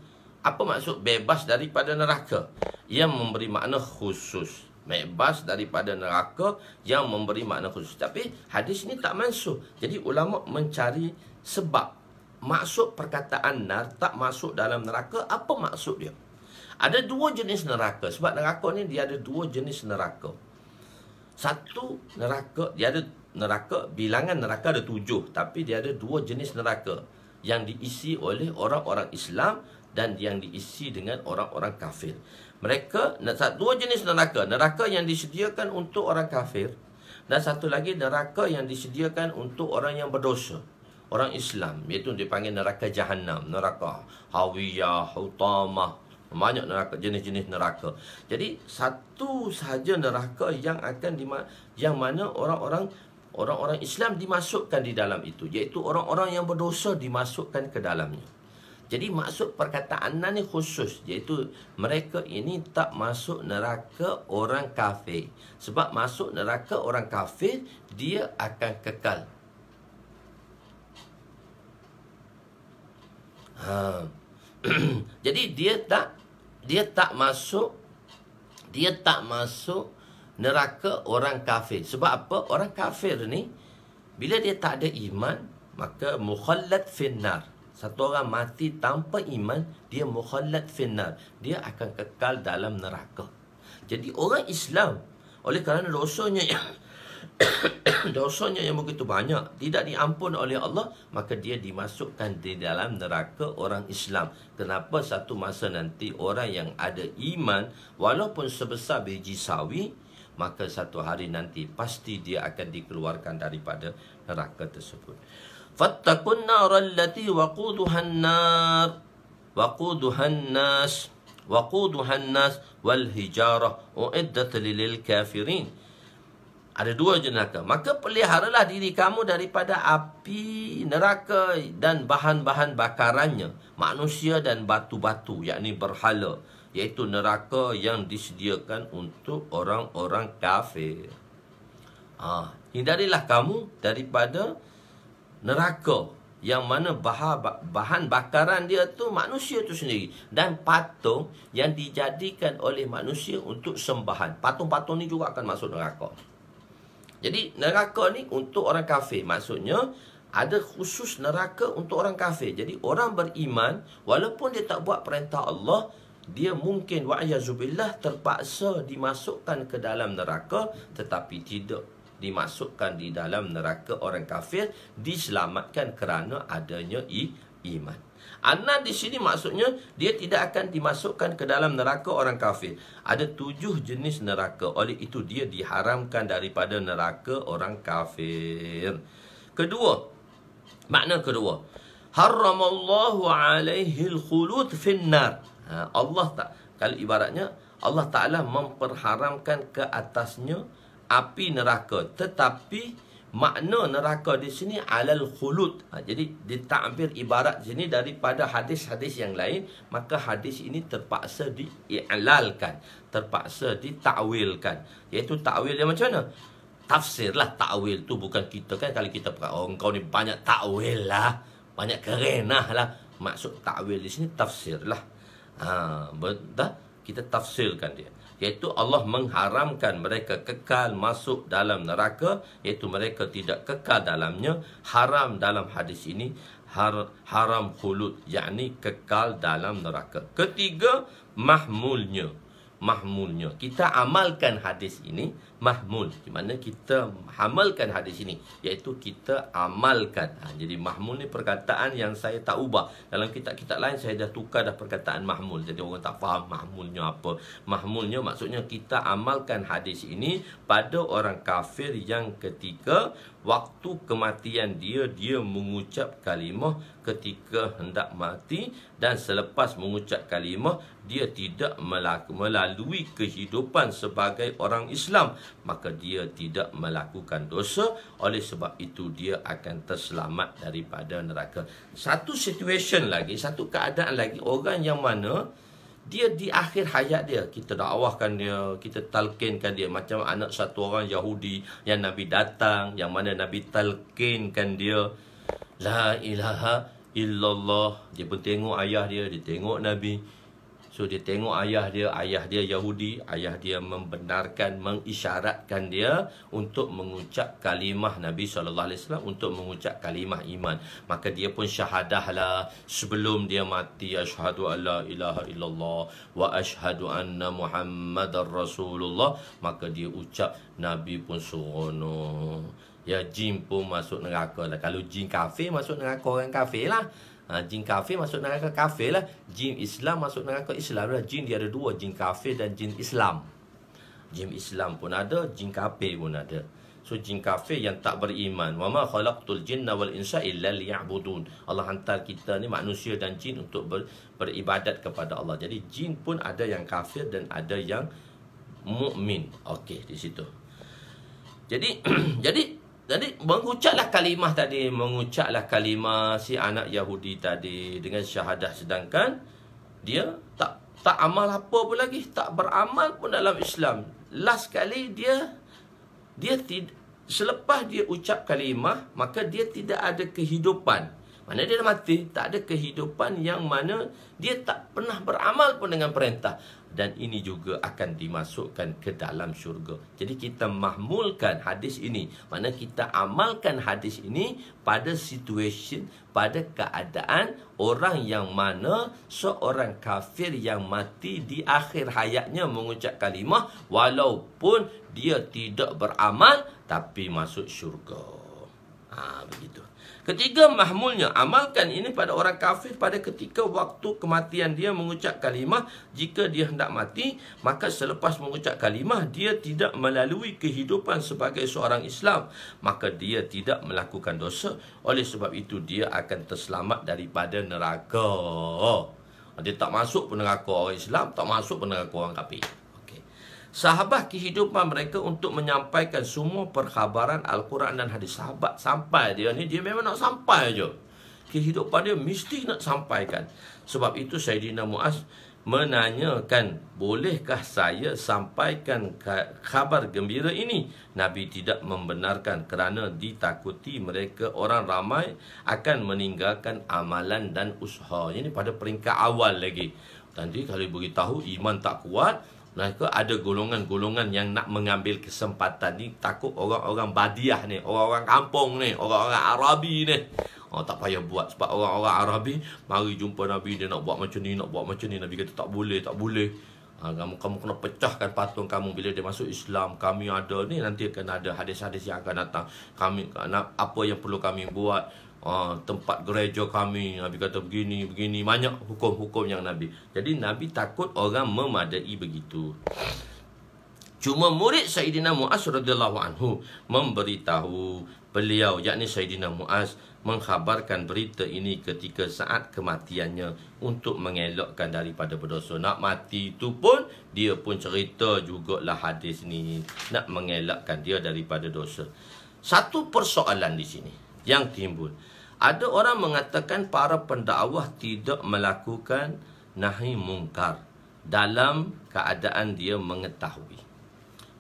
Apa maksud bebas daripada neraka? Ia memberi makna khusus naik bas daripada neraka yang memberi makna khusus. Tapi hadis ini tak mansuh. Jadi ulama mencari sebab maksud perkataan nar tak masuk dalam neraka apa maksud dia? Ada dua jenis neraka. Sebab neraka ni dia ada dua jenis neraka. Satu neraka, dia ada neraka, bilangan neraka ada tujuh. Tapi dia ada dua jenis neraka yang diisi oleh orang-orang Islam dan yang diisi dengan orang-orang kafir. Mereka, dua jenis neraka. Neraka yang disediakan untuk orang kafir. Dan satu lagi, neraka yang disediakan untuk orang yang berdosa. Orang Islam. Iaitu dipanggil neraka jahanam, Neraka hawiyah, utamah. Banyak neraka, jenis-jenis neraka. Jadi, satu sahaja neraka yang akan di yang mana orang-orang orang-orang Islam dimasukkan di dalam itu. Iaitu orang-orang yang berdosa dimasukkan ke dalamnya. Jadi maksud perkataan Anna ni khusus iaitu mereka ini tak masuk neraka orang kafir. Sebab masuk neraka orang kafir dia akan kekal. Ha. Jadi dia tak dia tak masuk dia tak masuk neraka orang kafir. Sebab apa? Orang kafir ni bila dia tak ada iman maka mukhallad finnar. Satu orang mati tanpa iman, dia mukhalat finnar. Dia akan kekal dalam neraka. Jadi orang Islam, oleh kerana dosanya yang dosanya yang begitu banyak tidak diampun oleh Allah maka dia dimasukkan di dalam neraka orang Islam kenapa satu masa nanti orang yang ada iman walaupun sebesar biji sawi maka satu hari nanti pasti dia akan dikeluarkan daripada neraka tersebut فاتقوا النار التي وقودها النار وقودها الناس وقودها الناس والهجارة أعدت kafirin. ada dua jenaka. Maka peliharalah diri kamu daripada api neraka dan bahan-bahan bakarannya. Manusia dan batu-batu, yakni berhala. Iaitu neraka yang disediakan untuk orang-orang kafir. Ah, hindarilah kamu daripada neraka yang mana bahan bakaran dia tu manusia tu sendiri dan patung yang dijadikan oleh manusia untuk sembahan patung-patung ni juga akan masuk neraka jadi neraka ni untuk orang kafir maksudnya ada khusus neraka untuk orang kafir jadi orang beriman walaupun dia tak buat perintah Allah dia mungkin wa'ayazubillah terpaksa dimasukkan ke dalam neraka tetapi tidak dimasukkan di dalam neraka orang kafir diselamatkan kerana adanya i- iman. Anak di sini maksudnya dia tidak akan dimasukkan ke dalam neraka orang kafir. Ada tujuh jenis neraka. Oleh itu dia diharamkan daripada neraka orang kafir. Kedua, makna kedua. haram Allah alaihi al-khulud nar ha, Allah tak kalau ibaratnya Allah Taala memperharamkan ke atasnya api neraka. Tetapi makna neraka di sini alal khulud. Ha, jadi ditakbir ibarat di sini daripada hadis-hadis yang lain, maka hadis ini terpaksa dialalkan, terpaksa ditakwilkan. Iaitu takwil yang macam mana? Tafsir lah takwil tu bukan kita kan kalau kita berkata, oh kau ni banyak takwil lah, banyak kerenah lah. Maksud takwil di sini tafsirlah. Ha, betul? Kita tafsirkan dia iaitu Allah mengharamkan mereka kekal masuk dalam neraka iaitu mereka tidak kekal dalamnya haram dalam hadis ini har, haram khulud iaitu kekal dalam neraka ketiga mahmulnya mahmulnya kita amalkan hadis ini mahmul. Di mana kita hamalkan hadis ini. Iaitu kita amalkan. Ha, jadi mahmul ni perkataan yang saya tak ubah. Dalam kitab-kitab lain saya dah tukar dah perkataan mahmul. Jadi orang tak faham mahmulnya apa. Mahmulnya maksudnya kita amalkan hadis ini pada orang kafir yang ketika waktu kematian dia, dia mengucap kalimah ketika hendak mati dan selepas mengucap kalimah dia tidak melalui kehidupan sebagai orang Islam maka dia tidak melakukan dosa oleh sebab itu dia akan terselamat daripada neraka satu situation lagi satu keadaan lagi orang yang mana dia di akhir hayat dia kita dakwahkan dia kita talkinkan dia macam anak satu orang Yahudi yang nabi datang yang mana nabi talkinkan dia la ilaha illallah dia pun tengok ayah dia dia tengok nabi So dia tengok ayah dia, ayah dia Yahudi, ayah dia membenarkan, mengisyaratkan dia untuk mengucap kalimah Nabi SAW, untuk mengucap kalimah iman. Maka dia pun syahadah lah sebelum dia mati. Ashadu an la ilaha illallah wa ashadu anna Muhammadar Rasulullah. Maka dia ucap Nabi pun suhono. Ya jin pun masuk neraka lah. Kalau jin kafir masuk neraka orang kafir lah. Ha, jin kafir masuk neraka kafir lah. Jin Islam masuk neraka Islam lah. Jin dia ada dua. Jin kafir dan jin Islam. Jin Islam pun ada. Jin kafir pun ada. So jin kafir yang tak beriman. Wama khalaqtul jinna wal insa illa liya'budun. Allah hantar kita ni manusia dan jin untuk ber, beribadat kepada Allah. Jadi jin pun ada yang kafir dan ada yang mukmin. Okey di situ. Jadi jadi jadi mengucaplah kalimah tadi, mengucaplah kalimah si anak Yahudi tadi dengan syahadah sedangkan dia tak tak amal apa pun lagi, tak beramal pun dalam Islam. Last kali dia dia tid, selepas dia ucap kalimah, maka dia tidak ada kehidupan. Mana dia dah mati, tak ada kehidupan yang mana dia tak pernah beramal pun dengan perintah dan ini juga akan dimasukkan ke dalam syurga. Jadi kita mahmulkan hadis ini. Mana kita amalkan hadis ini pada situasi, pada keadaan orang yang mana seorang kafir yang mati di akhir hayatnya mengucap kalimah walaupun dia tidak beramal tapi masuk syurga. Ah ha, begitu. Ketiga mahmulnya amalkan ini pada orang kafir pada ketika waktu kematian dia mengucap kalimah jika dia hendak mati maka selepas mengucap kalimah dia tidak melalui kehidupan sebagai seorang Islam maka dia tidak melakukan dosa oleh sebab itu dia akan terselamat daripada neraka. Dia tak masuk pun neraka orang Islam, tak masuk pun neraka orang kafir. Sahabat kehidupan mereka untuk menyampaikan semua perkhabaran Al-Quran dan hadis sahabat sampai dia ni dia memang nak sampai je. Kehidupan dia mesti nak sampaikan. Sebab itu Sayyidina Muaz menanyakan, "Bolehkah saya sampaikan khabar gembira ini?" Nabi tidak membenarkan kerana ditakuti mereka orang ramai akan meninggalkan amalan dan usaha. Ini pada peringkat awal lagi. Nanti kalau beritahu iman tak kuat, Maka ada golongan-golongan yang nak mengambil kesempatan ni takut orang-orang badiah ni, orang-orang kampung ni, orang-orang Arabi ni. Oh, tak payah buat sebab orang-orang Arabi mari jumpa Nabi dia nak buat macam ni, nak buat macam ni. Nabi kata tak boleh, tak boleh. Ha, kamu, kamu kena pecahkan patung kamu bila dia masuk Islam. Kami ada ni nanti akan ada hadis-hadis yang akan datang. Kami apa yang perlu kami buat, Ah, tempat gereja kami Nabi kata begini, begini Banyak hukum-hukum yang Nabi Jadi Nabi takut orang memadai begitu Cuma murid Sayyidina Mu'az radhiyallahu Memberitahu beliau Yakni Sayyidina Mu'az Mengkhabarkan berita ini ketika saat kematiannya Untuk mengelakkan daripada berdosa Nak mati itu pun Dia pun cerita juga lah hadis ni Nak mengelakkan dia daripada dosa Satu persoalan di sini yang timbul. Ada orang mengatakan para pendakwah tidak melakukan nahi mungkar dalam keadaan dia mengetahui.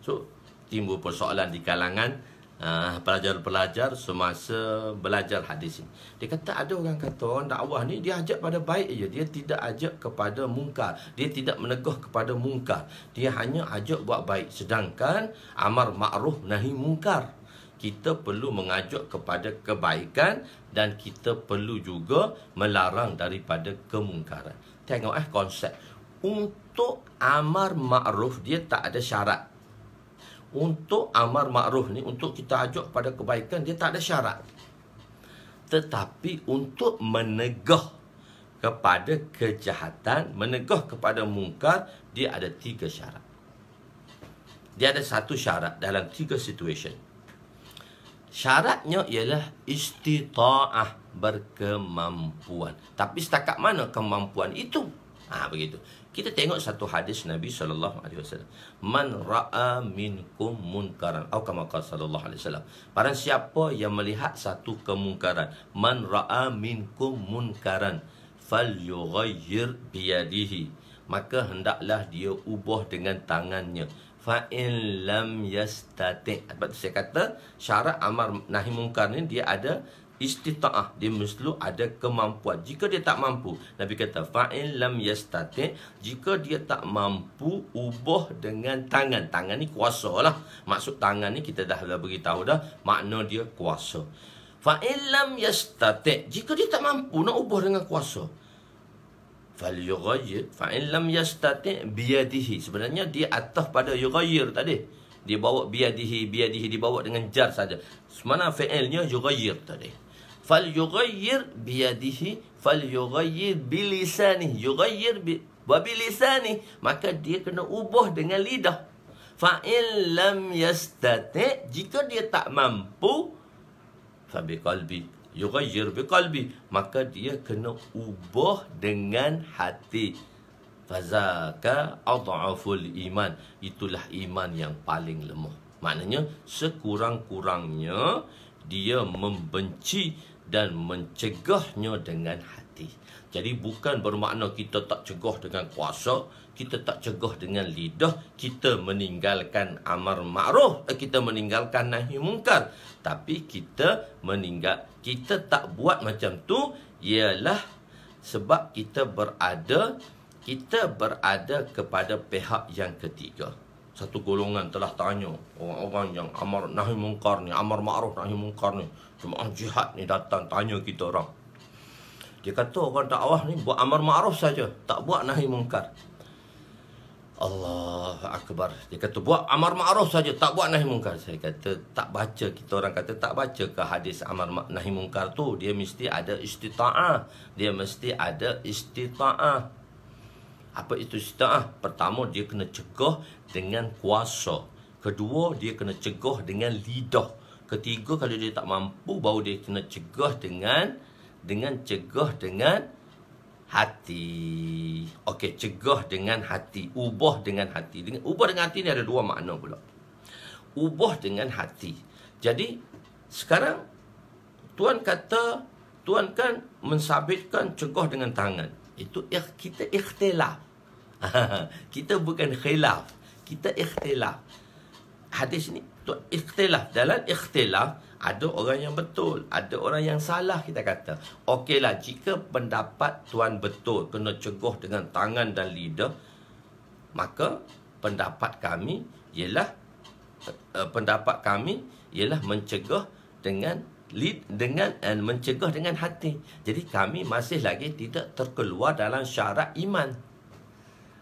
So, timbul persoalan di kalangan ah, pelajar-pelajar semasa belajar hadis ini. Dia kata ada orang kata orang dakwah ni dia ajak pada baik aja, dia tidak ajak kepada mungkar, dia tidak menegah kepada mungkar. Dia hanya ajak buat baik sedangkan amar makruh nahi mungkar kita perlu mengajak kepada kebaikan dan kita perlu juga melarang daripada kemungkaran. Tengok eh konsep. Untuk amar ma'ruf dia tak ada syarat. Untuk amar ma'ruf ni untuk kita ajak pada kebaikan dia tak ada syarat. Tetapi untuk menegah kepada kejahatan, menegah kepada mungkar, dia ada tiga syarat. Dia ada satu syarat dalam tiga situation. Syaratnya ialah istita'ah berkemampuan. Tapi setakat mana kemampuan itu? Ah ha, begitu. Kita tengok satu hadis Nabi sallallahu alaihi wasallam. Man ra'a minkum munkaran atau kama qala sallallahu alaihi wasallam. Barang siapa yang melihat satu kemungkaran, man ra'a minkum munkaran falyughayyir biyadihi. Maka hendaklah dia ubah dengan tangannya fa'in lam yastati' sebab tu saya kata syarat amar nahi mungkar ni dia ada istita'ah dia mesti ada kemampuan jika dia tak mampu nabi kata fa'in lam yastati' jika dia tak mampu ubah dengan tangan tangan ni kuasa lah maksud tangan ni kita dah dah beritahu dah makna dia kuasa Fa'ilam yastate. jika dia tak mampu nak ubah dengan kuasa falyughayyir fa in lam yastati biyadihi sebenarnya dia atas pada yughayyir tadi dia bawa biyadihi biyadihi dibawa dengan jar saja Semana fa'ilnya yughayyir tadi fal falyughayyir biyadihi falyughayyir bi lisani yughayyir bi bi lisani maka dia kena ubah dengan lidah fa in lam yastati jika dia tak mampu fa bi qalbi yughayyir biqalbi maka dia kena ubah dengan hati fazaka adhaful iman itulah iman yang paling lemah maknanya sekurang-kurangnya dia membenci dan mencegahnya dengan hati jadi bukan bermakna kita tak cegah dengan kuasa kita tak cegah dengan lidah kita meninggalkan amar makruh eh, kita meninggalkan nahi mungkar tapi kita meninggal kita tak buat macam tu ialah sebab kita berada kita berada kepada pihak yang ketiga satu golongan telah tanya orang-orang yang amar nahi mungkar ni amar makruh nahi mungkar ni cuma jihad ni datang tanya kita orang dia kata orang dakwah ni buat amar ma'ruf saja, tak buat nahi mungkar. Allah Akbar Dia kata buat Amar Ma'ruf saja Tak buat Nahi Munkar Saya kata tak baca Kita orang kata tak baca ke hadis Amar Ma Nahi Munkar tu Dia mesti ada istita'ah Dia mesti ada istita'ah Apa itu istita'ah? Pertama dia kena cegah dengan kuasa Kedua dia kena cegah dengan lidah Ketiga kalau dia tak mampu Baru dia kena cegah dengan Dengan cegah dengan hati. Okey, cegah dengan hati, ubah dengan hati. Dengan ubah dengan hati ni ada dua makna pula. Ubah dengan hati. Jadi sekarang Tuhan kata Tuhan kan mensabitkan cegah dengan tangan. Itu ikh, kita ikhtilaf. kita bukan khilaf, kita ikhtilaf. Hadis ni tu ikhtilaf dalam ikhtilaf ada orang yang betul, ada orang yang salah kita kata. Okeylah, jika pendapat tuan betul, kena cegoh dengan tangan dan lidah, maka pendapat kami ialah uh, pendapat kami ialah mencegah dengan lid dengan uh, mencegah dengan hati. Jadi kami masih lagi tidak terkeluar dalam syarat iman.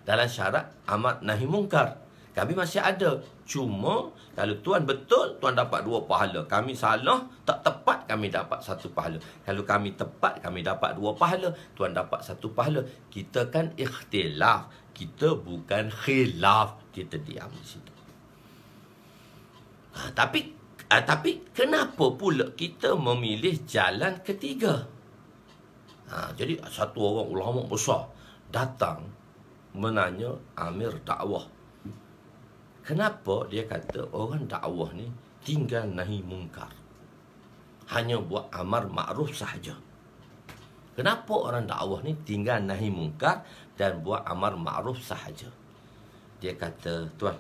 Dalam syarat amat nahi mungkar. Kami masih ada. Cuma kalau Tuhan betul, Tuhan dapat dua pahala. Kami salah, tak tepat kami dapat satu pahala. Kalau kami tepat, kami dapat dua pahala. Tuhan dapat satu pahala. Kita kan ikhtilaf. Kita bukan khilaf. Kita diam di situ. Ha, tapi ha, tapi kenapa pula kita memilih jalan ketiga? Ha, jadi satu orang ulama besar datang menanya Amir dakwah Kenapa dia kata orang dakwah ni tinggal nahi mungkar? Hanya buat amar ma'ruf sahaja. Kenapa orang dakwah ni tinggal nahi mungkar dan buat amar ma'ruf sahaja? Dia kata, tuan,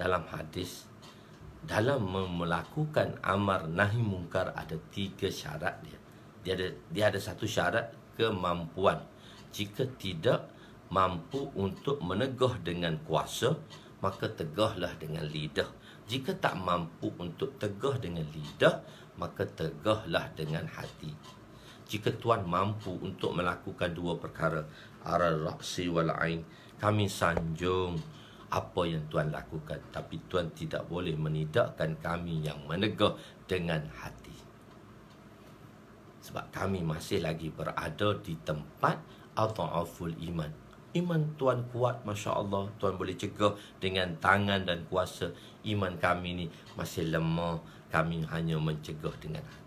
dalam hadis, dalam melakukan amar nahi mungkar ada tiga syarat dia. Dia ada, dia ada satu syarat kemampuan. Jika tidak mampu untuk menegah dengan kuasa, maka tegahlah dengan lidah. Jika tak mampu untuk tegah dengan lidah, maka tegahlah dengan hati. Jika Tuhan mampu untuk melakukan dua perkara, arah raksi wal ain, kami sanjung apa yang Tuhan lakukan. Tapi Tuhan tidak boleh menidakkan kami yang menegah dengan hati. Sebab kami masih lagi berada di tempat atau aful iman iman tuan kuat masya Allah tuan boleh cegah dengan tangan dan kuasa iman kami ni masih lemah kami hanya mencegah dengan hati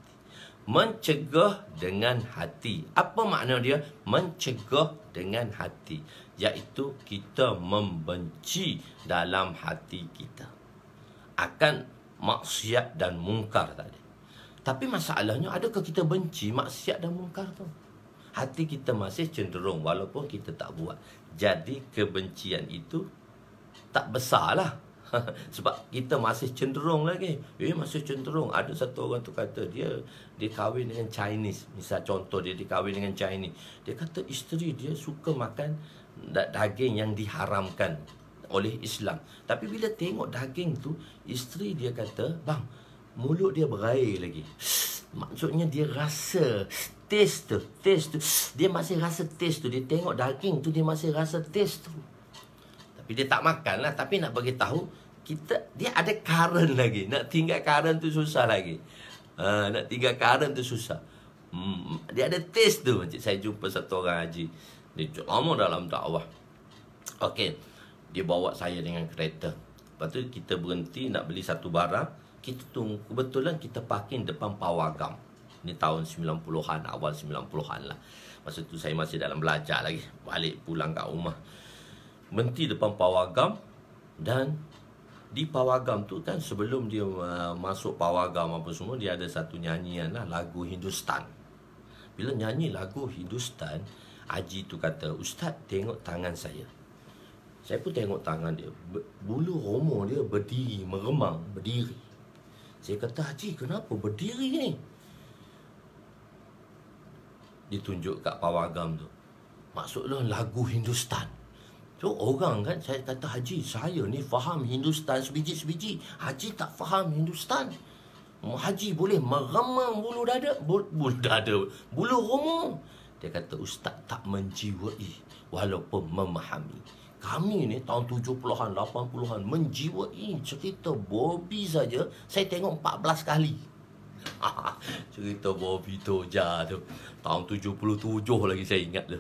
mencegah dengan hati apa makna dia mencegah dengan hati iaitu kita membenci dalam hati kita akan maksiat dan mungkar tadi tapi masalahnya adakah kita benci maksiat dan mungkar tu hati kita masih cenderung walaupun kita tak buat jadi kebencian itu tak besarlah. Sebab kita masih cenderung lagi. Eh masih cenderung. Ada satu orang tu kata dia dia kahwin dengan Chinese. Misal contoh dia dikahwin dengan Chinese. Dia kata isteri dia suka makan daging yang diharamkan oleh Islam. Tapi bila tengok daging tu, isteri dia kata, "Bang, mulut dia berair lagi. Maksudnya dia rasa taste tu, taste tu. Dia masih rasa taste tu. Dia tengok daging tu dia masih rasa taste tu. Tapi dia tak makan lah. Tapi nak bagi tahu kita dia ada karen lagi. Nak tinggal karen tu susah lagi. Ha, nak tinggal karen tu susah. Hmm, dia ada taste tu. Macam saya jumpa satu orang haji. Dia lama dalam dakwah. Okey. Dia bawa saya dengan kereta. Lepas tu kita berhenti nak beli satu barang kita tunggu kebetulan kita parking depan pawagam ni tahun 90-an awal 90-an lah masa tu saya masih dalam belajar lagi balik pulang kat rumah berhenti depan pawagam dan di pawagam tu kan sebelum dia uh, masuk pawagam apa semua dia ada satu nyanyian lah lagu Hindustan bila nyanyi lagu Hindustan Haji tu kata Ustaz tengok tangan saya saya pun tengok tangan dia bulu romo dia berdiri meremang berdiri saya kata, Haji, kenapa berdiri ni? Dia tunjuk kat pawagam tu. Maksudlah lagu Hindustan. So, orang kan, saya kata, Haji, saya ni faham Hindustan sebiji-sebiji. Haji tak faham Hindustan. Haji boleh meremang bulu dada, bulu bul dada, bulu romo. Dia kata, Ustaz tak menjiwai walaupun memahami kami ni tahun 70-an, 80-an menjiwai cerita Bobby saja saya tengok 14 kali. cerita Bobby Toja tu. Tahun 77 lagi saya ingat tu.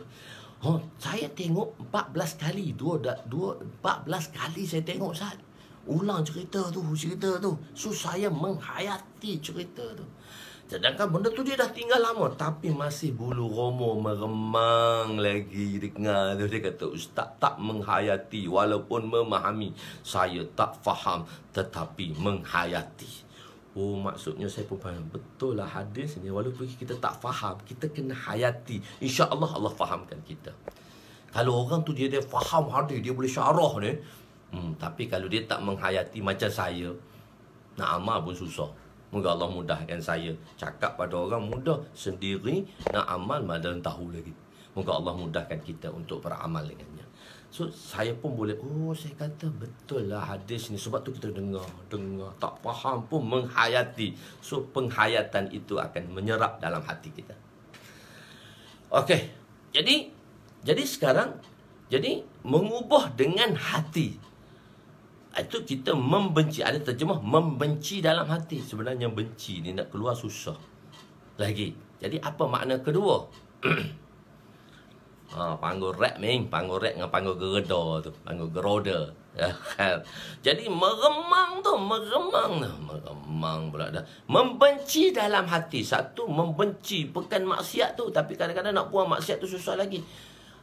Oh, saya tengok 14 kali. Dua, dah dua, 14 kali saya tengok saat. Ulang cerita tu, cerita tu. So, saya menghayati cerita tu. Sedangkan benda tu dia dah tinggal lama tapi masih bulu romo meremang lagi dengar tu dia kata ustaz tak menghayati walaupun memahami saya tak faham tetapi menghayati. Oh maksudnya saya pun faham betul lah hadis ni walaupun kita tak faham kita kena hayati. Insya-Allah Allah fahamkan kita. Kalau orang tu dia dia faham hadis dia boleh syarah ni. Hmm, tapi kalau dia tak menghayati macam saya nak amal pun susah. Moga Allah mudahkan saya cakap pada orang mudah sendiri nak amal mana tahu lagi. Moga Allah mudahkan kita untuk beramal dengannya. So saya pun boleh oh saya kata betul lah hadis ni sebab tu kita dengar dengar tak faham pun menghayati. So penghayatan itu akan menyerap dalam hati kita. Okey. Jadi jadi sekarang jadi mengubah dengan hati itu kita membenci ada terjemah membenci dalam hati sebenarnya benci ni nak keluar susah lagi jadi apa makna kedua ha, ah, panggul rap ming panggul rap dengan panggul gereda tu panggul geroda ya kan? jadi meremang tu meremang tu meremang pula dah membenci dalam hati satu membenci bukan maksiat tu tapi kadang-kadang nak buang maksiat tu susah lagi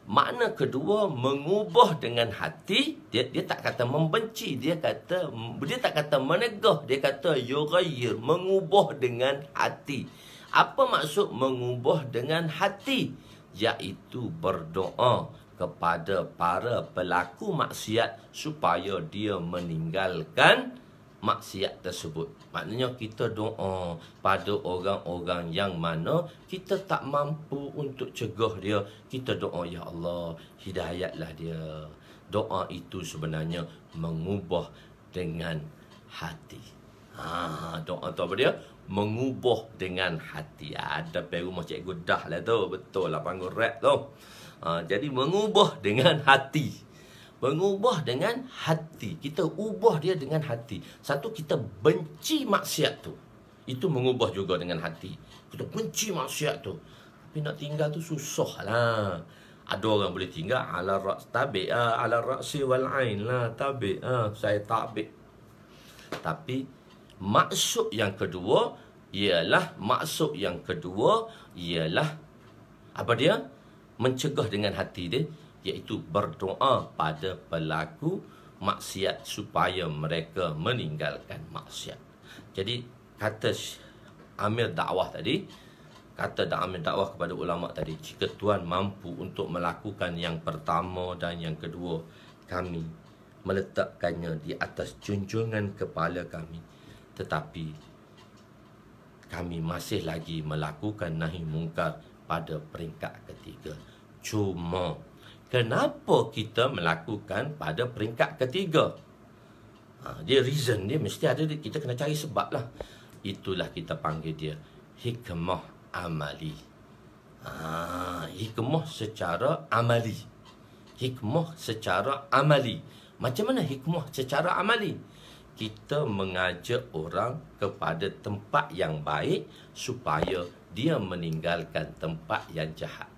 makna kedua mengubah dengan hati dia dia tak kata membenci dia kata dia tak kata menegah dia kata yughayyir mengubah dengan hati apa maksud mengubah dengan hati iaitu berdoa kepada para pelaku maksiat supaya dia meninggalkan maksiat tersebut. Maknanya kita doa pada orang-orang yang mana kita tak mampu untuk cegah dia. Kita doa, Ya Allah, hidayatlah dia. Doa itu sebenarnya mengubah dengan hati. Ha, doa tu apa dia? Mengubah dengan hati. Ha, ada peru macam cikgu dah lah tu. Betul lah panggung rap tu. Ha, jadi mengubah dengan hati. Mengubah dengan hati. Kita ubah dia dengan hati. Satu, kita benci maksiat tu. Itu mengubah juga dengan hati. Kita benci maksiat tu. Tapi nak tinggal tu susah lah. Ada orang boleh tinggal ala ra's tabi'ah, ala ra'si wal ain lah tabi'ah. Saya tabi'. Tapi maksud yang kedua ialah maksud yang kedua ialah apa dia? Mencegah dengan hati dia iaitu berdoa pada pelaku maksiat supaya mereka meninggalkan maksiat. Jadi kata amir dakwah tadi, kata amir dakwah kepada ulama tadi, jika tuan mampu untuk melakukan yang pertama dan yang kedua, kami meletakkannya di atas junjungan kepala kami. Tetapi kami masih lagi melakukan nahi mungkar pada peringkat ketiga. Cuma kenapa kita melakukan pada peringkat ketiga? Ha, dia reason dia mesti ada kita kena cari sebab lah. Itulah kita panggil dia hikmah amali. Ha, hikmah secara amali. Hikmah secara amali. Macam mana hikmah secara amali? Kita mengajak orang kepada tempat yang baik supaya dia meninggalkan tempat yang jahat.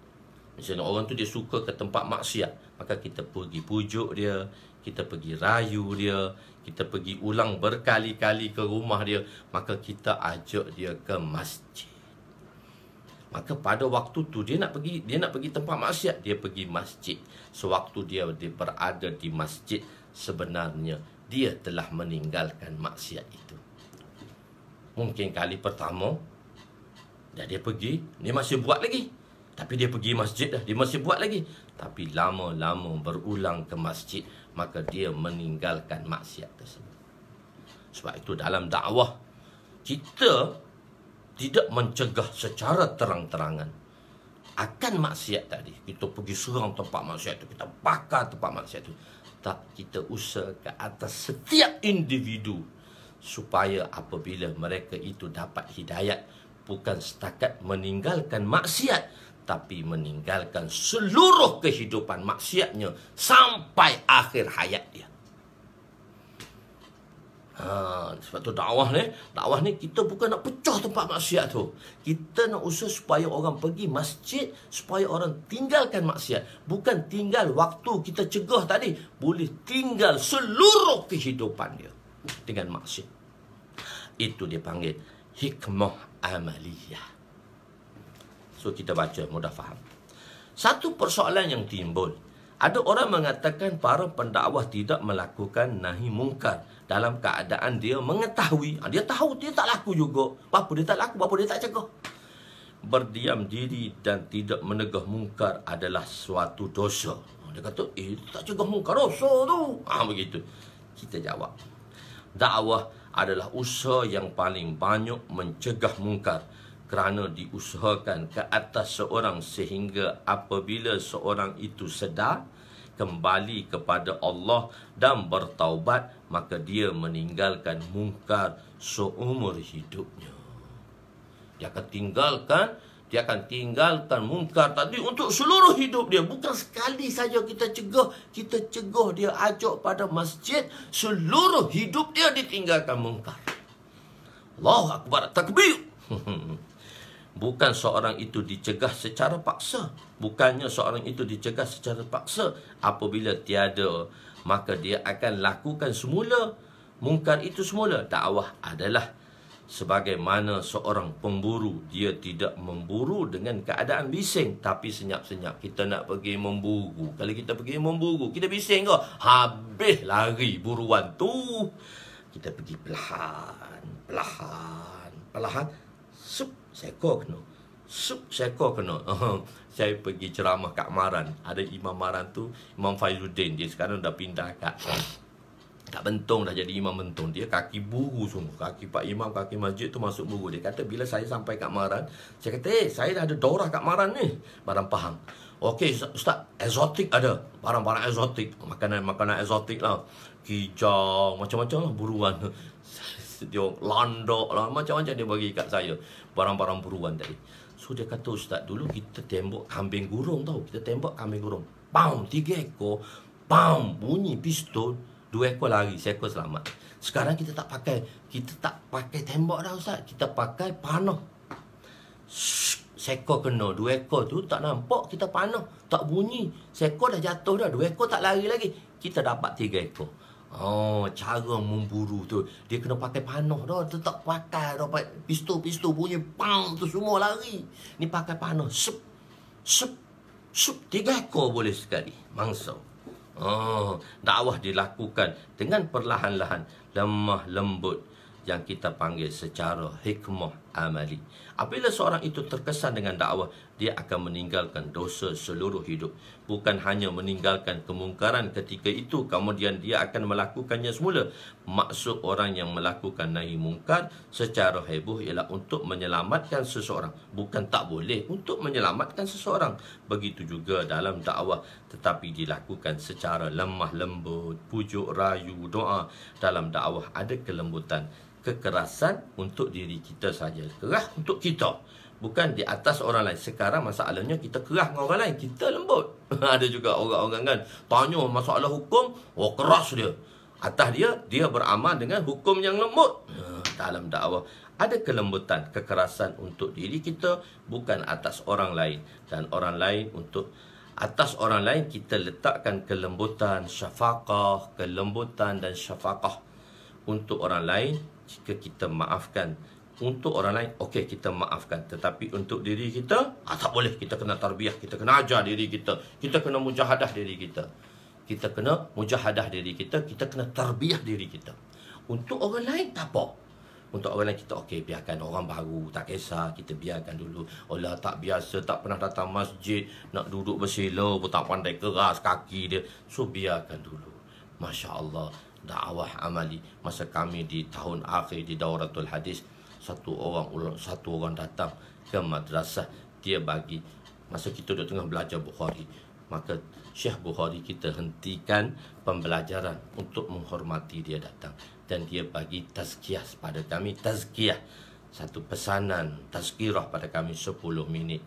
Misalnya orang tu dia suka ke tempat maksiat Maka kita pergi pujuk dia Kita pergi rayu dia Kita pergi ulang berkali-kali ke rumah dia Maka kita ajak dia ke masjid Maka pada waktu tu dia nak pergi dia nak pergi tempat maksiat Dia pergi masjid Sewaktu dia, dia berada di masjid Sebenarnya dia telah meninggalkan maksiat itu Mungkin kali pertama Dah dia pergi Dia masih buat lagi tapi dia pergi masjid dah. Dia masih buat lagi. Tapi lama-lama berulang ke masjid. Maka dia meninggalkan maksiat tersebut. Sebab itu dalam dakwah. Kita tidak mencegah secara terang-terangan. Akan maksiat tadi. Kita pergi serang tempat maksiat itu. Kita bakar tempat maksiat itu. Tak kita usah ke atas setiap individu. Supaya apabila mereka itu dapat hidayat. Bukan setakat meninggalkan Maksiat tapi meninggalkan seluruh kehidupan maksiatnya sampai akhir hayat dia. Ha, sebab tu dakwah ni, dakwah ni kita bukan nak pecah tempat maksiat tu. Kita nak usah supaya orang pergi masjid, supaya orang tinggalkan maksiat. Bukan tinggal waktu kita cegah tadi, boleh tinggal seluruh kehidupan dia dengan maksiat. Itu dipanggil hikmah amaliyah. So kita baca mudah faham. Satu persoalan yang timbul. Ada orang mengatakan para pendakwah tidak melakukan nahi mungkar dalam keadaan dia mengetahui. Ah, dia tahu dia tak laku juga. Apa dia tak laku, apa dia tak cegah. Berdiam diri dan tidak menegah mungkar adalah suatu dosa. Ah, dia kata, eh tak cegah mungkar dosa tu. Ah begitu. Kita jawab. Dakwah adalah usaha yang paling banyak mencegah mungkar kerana diusahakan ke atas seorang sehingga apabila seorang itu sedar kembali kepada Allah dan bertaubat maka dia meninggalkan mungkar seumur hidupnya dia akan tinggalkan dia akan tinggalkan mungkar tadi untuk seluruh hidup dia bukan sekali saja kita cegah kita cegah dia ajak pada masjid seluruh hidup dia ditinggalkan mungkar Allahu akbar takbir Bukan seorang itu dicegah secara paksa. Bukannya seorang itu dicegah secara paksa. Apabila tiada, maka dia akan lakukan semula mungkar itu semula. Dakwah adalah sebagaimana seorang pemburu. Dia tidak memburu dengan keadaan bising. Tapi senyap-senyap kita nak pergi memburu. Kalau kita pergi memburu, kita bising ke? Habis lari buruan tu. Kita pergi pelahan, pelahan, pelahan. Sup seekor kena. Sup, seekor kena. saya pergi ceramah kat Maran. Ada Imam Maran tu, Imam Faizuddin. Dia sekarang dah pindah kat Tak bentong dah jadi imam bentong Dia kaki buru semua Kaki pak imam, kaki masjid tu masuk buru Dia kata bila saya sampai kat Maran Saya kata eh saya dah ada dorah kat Maran ni Maran faham Okey ustaz exotic ada Barang-barang exotic Makanan-makanan exotic lah Kijau macam-macam lah buruan Dia landok lah macam-macam dia bagi kat saya barang-barang buruan tadi. So dia kata ustaz dulu kita tembak kambing gurung tau. Kita tembak kambing gurung. Pam tiga ekor. Pam bunyi pistol. Dua ekor lari. Seekor selamat. Sekarang kita tak pakai kita tak pakai tembak dah ustaz. Kita pakai panah. Seekor kena. Dua ekor tu tak nampak. Kita panah. Tak bunyi. Seekor dah jatuh dah. Dua ekor tak lari lagi. Kita dapat tiga ekor. Oh, cara memburu tu Dia kena pakai panah dah Dia tak pakai dapat pistol-pistol bunyi Pam tu semua lari Ni pakai panah Sup Sup Sup Tiga ekor boleh sekali Mangsa Oh, dakwah dilakukan dengan perlahan-lahan Lemah lembut yang kita panggil secara hikmah amali. Apabila seorang itu terkesan dengan dakwah, dia akan meninggalkan dosa seluruh hidup. Bukan hanya meninggalkan kemungkaran ketika itu, kemudian dia akan melakukannya semula. Maksud orang yang melakukan nahi mungkar secara heboh ialah untuk menyelamatkan seseorang. Bukan tak boleh untuk menyelamatkan seseorang. Begitu juga dalam dakwah tetapi dilakukan secara lemah lembut, pujuk rayu, doa. Dalam dakwah ada kelembutan kekerasan untuk diri kita saja. Kerah untuk kita. Bukan di atas orang lain. Sekarang masalahnya kita kerah dengan orang lain. Kita lembut. Ada juga orang-orang kan tanya masalah hukum. Oh keras dia. Atas dia, dia beramal dengan hukum yang lembut. Hmm, dalam dakwah. Ada kelembutan, kekerasan untuk diri kita. Bukan atas orang lain. Dan orang lain untuk atas orang lain kita letakkan kelembutan syafaqah kelembutan dan syafaqah untuk orang lain jika kita maafkan untuk orang lain, okey kita maafkan. Tetapi untuk diri kita, ah, tak boleh. Kita kena tarbiah, kita kena ajar diri kita. Kita kena mujahadah diri kita. Kita kena mujahadah diri kita, kita kena tarbiah diri kita. Untuk orang lain, tak apa. Untuk orang lain kita okey biarkan orang baru tak kisah kita biarkan dulu. Allah tak biasa tak pernah datang masjid nak duduk bersila pun tak pandai keras kaki dia. So biarkan dulu. Masya-Allah dakwah amali masa kami di tahun akhir di Dauratul Hadis satu orang satu orang datang ke madrasah dia bagi masa kita duduk tengah belajar Bukhari maka Syekh Bukhari kita hentikan pembelajaran untuk menghormati dia datang dan dia bagi tazkiyah pada kami tazkiyah satu pesanan tazkirah pada kami 10 minit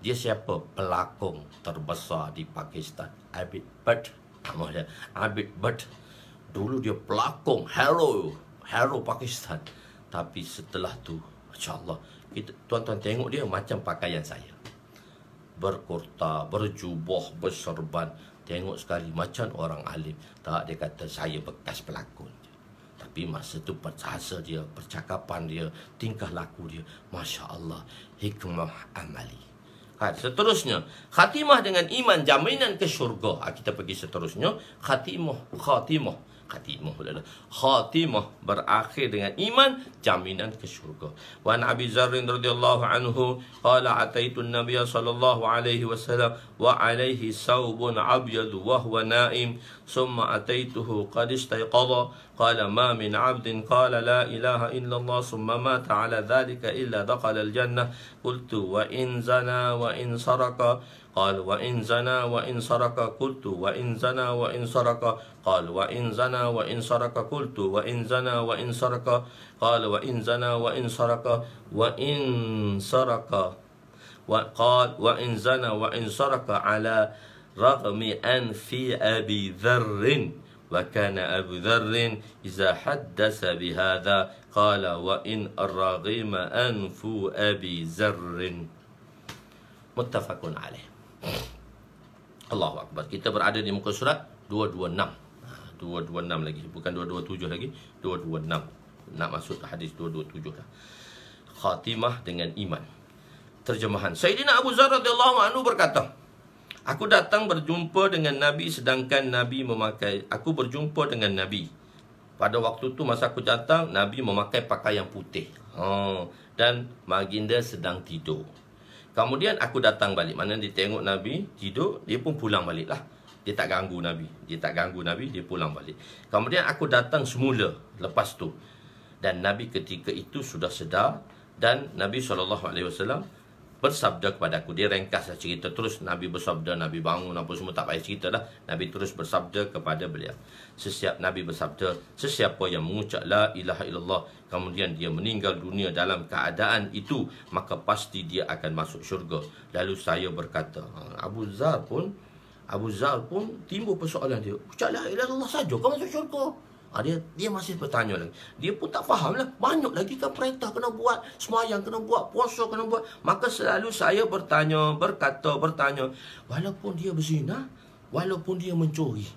dia siapa pelakon terbesar di Pakistan Abid Bhatt Abid Bhatt dulu dia pelakon hero hero Pakistan tapi setelah tu insyaallah kita tuan-tuan tengok dia macam pakaian saya berkorta, berjubah berserban tengok sekali macam orang alim tak dia kata saya bekas pelakon tapi masa tu bahasa dia percakapan dia tingkah laku dia masya-Allah hikmah amali Ha, seterusnya khatimah dengan iman jaminan ke syurga ha, kita pergi seterusnya khatimah khatimah qatimah adalah khatimah berakhir dengan iman jaminan ke syurga wa an abi dzar radhiyallahu anhu qala ataitu an-nabiy sallallahu alaihi wasallam wa alaihi saubun abyad wa huwa naim thumma ataituhu qad istayqadha qala ma min 'abdin qala la ilaha illa Allah thumma mata ala dhalika illa dakhala al-jannah qultu wa in zana wa in saraka قال وإن زنا وإن سرق قلت وإن زنا وإن سرق قال وإن زنا وإن سرق قلت وإن زنا وإن سرق قال وإن زنا وإن سرق وإن سرق وقال وإن زنا وإن سرق على رغم أن في أبي ذر وكان أبو ذر إذا حدث بهذا قال وإن الرغيم أنف أبي ذر متفق عليه Allah Akbar. Kita berada di muka surat 226. 226 ha, lagi. Bukan 227 lagi. 226. Nak masuk hadis 227 dah. Khatimah dengan iman. Terjemahan. Sayyidina Abu Zar Allah anhu berkata, Aku datang berjumpa dengan Nabi sedangkan Nabi memakai aku berjumpa dengan Nabi. Pada waktu tu masa aku datang Nabi memakai pakaian putih. Ha oh, dan Maginda sedang tidur. Kemudian aku datang balik. Mana dia tengok Nabi tidur, dia pun pulang baliklah. Dia tak ganggu Nabi. Dia tak ganggu Nabi, dia pulang balik. Kemudian aku datang semula lepas tu. Dan Nabi ketika itu sudah sedar dan Nabi saw bersabda kepadaku dia ringkas cerita terus nabi bersabda nabi bangun apa semua tak payah cerita lah nabi terus bersabda kepada beliau sesiap nabi bersabda sesiapa yang mengucap la ilaha illallah kemudian dia meninggal dunia dalam keadaan itu maka pasti dia akan masuk syurga lalu saya berkata ha, Abu Zar pun Abu Zar pun timbul persoalan dia ucap la ilaha illallah saja kau masuk syurga Ha, dia, dia masih bertanya lagi. Dia pun tak faham lah. Banyak lagi kan perintah kena buat. Semayang kena buat. Puasa kena buat. Maka selalu saya bertanya, berkata, bertanya. Walaupun dia berzina, walaupun dia mencuri.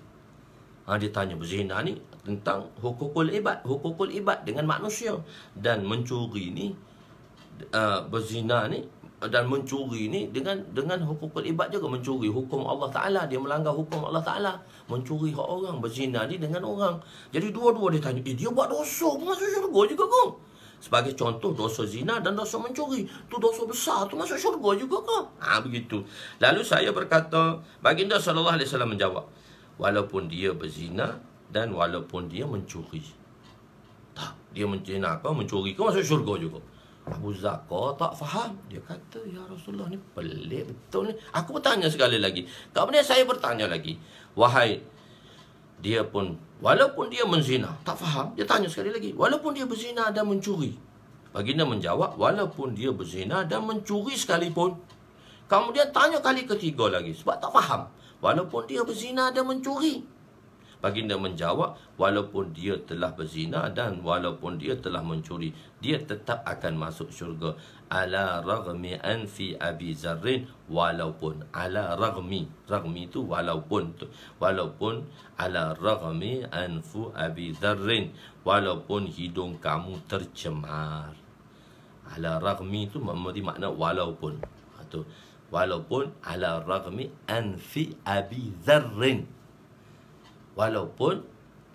Ha, dia tanya berzina ni tentang hukukul ibad. Hukukul ibad dengan manusia. Dan mencuri ni, uh, berzina ni, dan mencuri ni dengan dengan hukum ibad juga mencuri hukum Allah Taala dia melanggar hukum Allah Taala mencuri hak orang berzina ni dengan orang jadi dua-dua dia tanya eh, dia buat dosa masuk syurga juga kau sebagai contoh dosa zina dan dosa mencuri tu dosa besar tu masuk syurga juga kau ha begitu lalu saya berkata baginda sallallahu alaihi wasallam menjawab walaupun dia berzina dan walaupun dia mencuri tak dia mencina kau mencuri kau masuk syurga juga Abu Zakar tak faham. Dia kata, Ya Rasulullah ni pelik betul ni. Aku bertanya sekali lagi. Kemudian saya bertanya lagi. Wahai, dia pun, walaupun dia menzina, tak faham. Dia tanya sekali lagi. Walaupun dia berzina dan mencuri. Baginda menjawab, walaupun dia berzina dan mencuri sekalipun. Kemudian tanya kali ketiga lagi. Sebab tak faham. Walaupun dia berzina dan mencuri. Baginda menjawab, walaupun dia telah berzina dan walaupun dia telah mencuri, dia tetap akan masuk syurga. Ala ragmi anfi abi zarrin, walaupun. Ala ragmi. Ragmi itu walaupun. Tu. Walaupun ala ragmi anfu abi zarrin, walaupun hidung kamu tercemar. Ala ragmi itu memberi makna walaupun. Ha walaupun ala ragmi anfi abi zarrin walaupun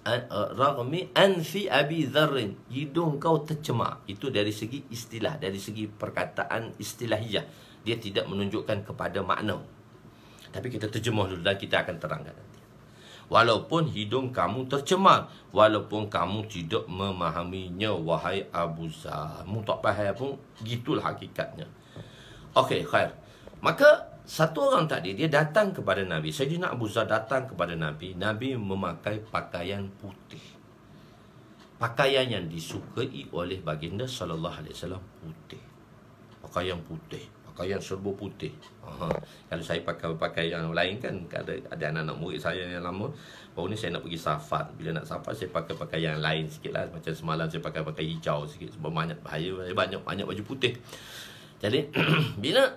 eh, eh, ragmi anfi abi dharrin hidung kau tercemar itu dari segi istilah dari segi perkataan istilahiyah dia tidak menunjukkan kepada makna tapi kita terjemah dulu dan kita akan terangkan nanti walaupun hidung kamu tercemar walaupun kamu tidak memahaminya wahai Abu Zah mu tak faham pun gitulah hakikatnya okey khair maka satu orang tadi dia datang kepada Nabi. Saya Sayyidina Abu Zar datang kepada Nabi. Nabi memakai pakaian putih. Pakaian yang disukai oleh baginda sallallahu alaihi wasallam putih. Pakaian putih, pakaian serba putih. Aha. Kalau saya pakai pakaian yang lain kan ada ada anak-anak murid saya yang lama. Baru ni saya nak pergi safar. Bila nak safar saya pakai pakaian yang lain lah Macam semalam saya pakai pakai hijau sikit sebab banyak bahaya, banyak banyak baju putih. Jadi bila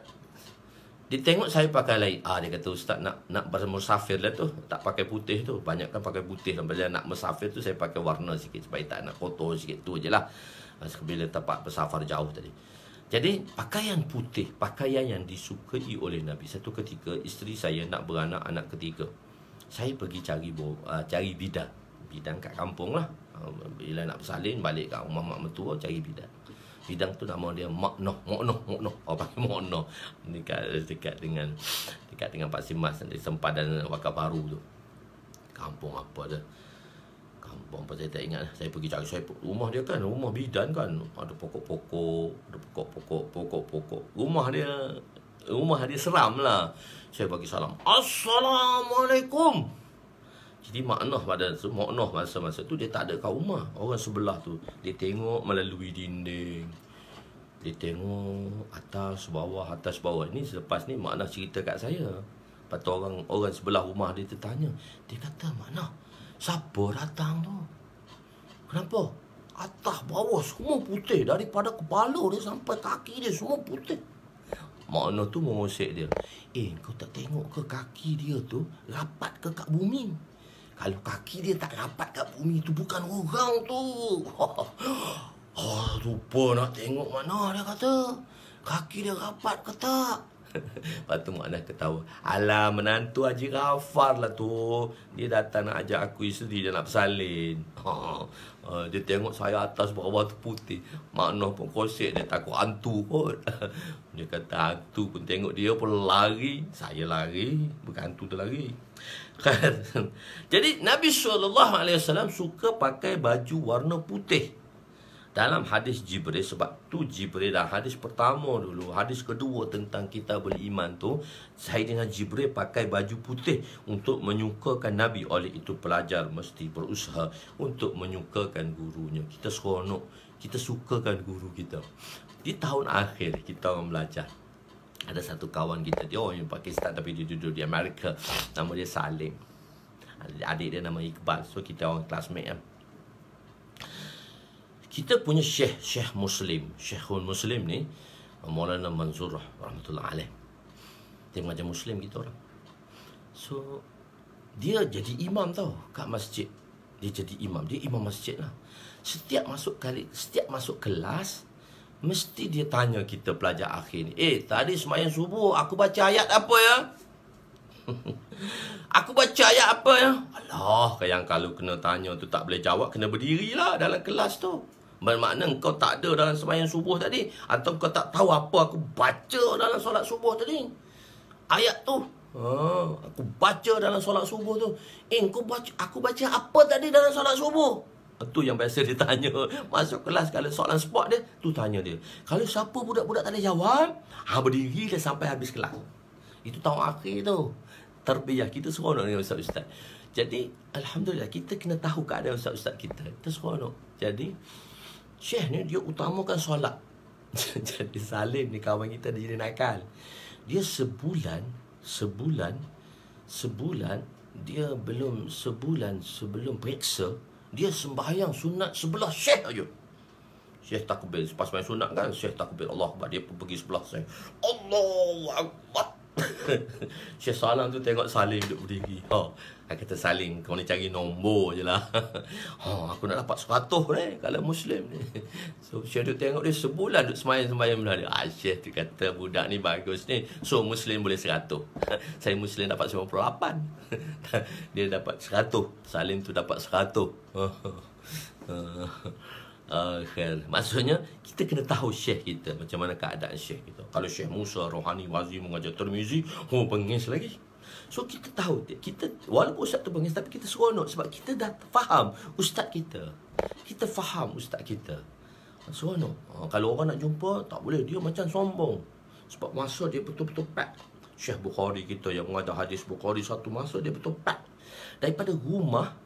dia tengok saya pakai lain. Ah dia kata ustaz nak nak bermusafir lah tu. Tak pakai putih tu. Banyak kan pakai putih dan bila nak musafir tu saya pakai warna sikit supaya tak nak kotor sikit tu ajalah. Masa ah, bila tempat bersafar jauh tadi. Jadi pakaian putih, pakaian yang disukai oleh Nabi. Satu ketika isteri saya nak beranak anak ketiga. Saya pergi cari bo, uh, cari bidan. Bidan kat kampung lah. Ah, bila nak bersalin balik kat rumah mak mentua cari bidan bidang tu nama dia makno makno makno apa oh, makno dekat dekat dengan dekat dengan Pak Simas di sempadan wakaf baru tu kampung apa tu kampung apa saya tak ingat lah. saya pergi cari saya rumah dia kan rumah bidan kan ada pokok-pokok ada pokok-pokok pokok-pokok rumah dia rumah dia seram lah saya bagi salam assalamualaikum jadi maknoh pada tu, makna masa-masa tu dia tak ada kat rumah. Orang sebelah tu dia tengok melalui dinding. Dia tengok atas bawah atas bawah. Ini selepas ni makna cerita kat saya. Pada orang orang sebelah rumah dia tertanya. Dia kata maknoh siapa datang tu? Kenapa? Atas bawah semua putih daripada kepala dia sampai kaki dia semua putih. maknoh tu mengusik dia. Eh kau tak tengok ke kaki dia tu rapat ke kat bumi? Kalau kaki dia tak rapat kat bumi tu bukan orang tu. Oh, ah, lupa nak tengok mana dia kata. Kaki dia rapat ke tak? Lepas tu makna ketawa. Alah, menantu Haji Ghaffar lah tu. Dia datang nak ajak aku isteri dia nak bersalin. Ah, dia tengok saya atas bawah tu putih. Makna pun kosik dia takut hantu kot. dia kata hantu pun tengok dia pun lari. Saya lari. Bukan hantu tu lari. Kan? Jadi Nabi SAW suka pakai baju warna putih dalam hadis Jibril sebab tu Jibril dah hadis pertama dulu hadis kedua tentang kita beriman tu Saidina Jibril pakai baju putih untuk menyukakan Nabi oleh itu pelajar mesti berusaha untuk menyukakan gurunya kita seronok kita sukakan guru kita di tahun akhir kita orang belajar ada satu kawan kita dia orang oh, Pakistan tapi dia duduk di Amerika nama dia Salim adik dia nama Iqbal so kita orang classmate kan kita punya Syekh Syekh Muslim Syekhul Muslim ni Maulana Mansur Rahmatullah Alim dia macam Muslim kita orang so dia jadi imam tau kat masjid dia jadi imam dia imam masjid lah setiap masuk kali setiap masuk kelas Mesti dia tanya kita pelajar akhir ni Eh tadi semayang subuh aku baca ayat apa ya Aku baca ayat apa ya Alah yang kalau kena tanya tu tak boleh jawab Kena berdiri lah dalam kelas tu Bermakna kau tak ada dalam semayang subuh tadi Atau kau tak tahu apa aku baca dalam solat subuh tadi Ayat tu ha, Aku baca dalam solat subuh tu Eh kau baca, aku baca apa tadi dalam solat subuh itu yang biasa dia tanya. Masuk kelas kalau soalan sport dia, tu tanya dia. Kalau siapa budak-budak tak ada jawab, ha berdiri dia sampai habis kelas. Itu tahu akhir tu. Terbiah kita seronok dengan ustaz-ustaz. Jadi, Alhamdulillah, kita kena tahu keadaan ustaz-ustaz kita. Kita seronok. Jadi, Syekh ni dia utamakan solat. Jadi Salim ni kawan kita dia jadi nakal. Dia sebulan, sebulan, sebulan, dia belum sebulan sebelum periksa, dia sembahyang sunat sebelah syekh aja. Syekh takbir. Pas sembahyang sunat kan, syekh takbir. Allah Akbar. Dia pergi sebelah saya. Allah Akbar. syekh salam tu tengok salim duduk berdiri. Ha. Oh. Kita saling kau ni cari nombor je lah oh, aku nak dapat seratus ni eh, kalau Muslim ni so Syekh tu tengok dia sebulan duduk semayang semayang belah dia ah, Syekh tu kata budak ni bagus ni so Muslim boleh seratus saya Muslim dapat sembilan puluh lapan dia dapat seratus Salim tu dapat seratus Akhir. Ah, Maksudnya kita kena tahu syekh kita Macam mana keadaan syekh kita Kalau syekh Musa, Rohani, Wazi, Mengajar Termizi Oh pengis lagi So kita tahu kita walaupun ustaz tu bengis tapi kita seronok sebab kita dah faham ustaz kita. Kita faham ustaz kita. Seronok. Ha, kalau orang nak jumpa tak boleh dia macam sombong. Sebab masa dia betul-betul pak. Syekh Bukhari kita yang ada hadis Bukhari satu masa dia betul pak. Daripada rumah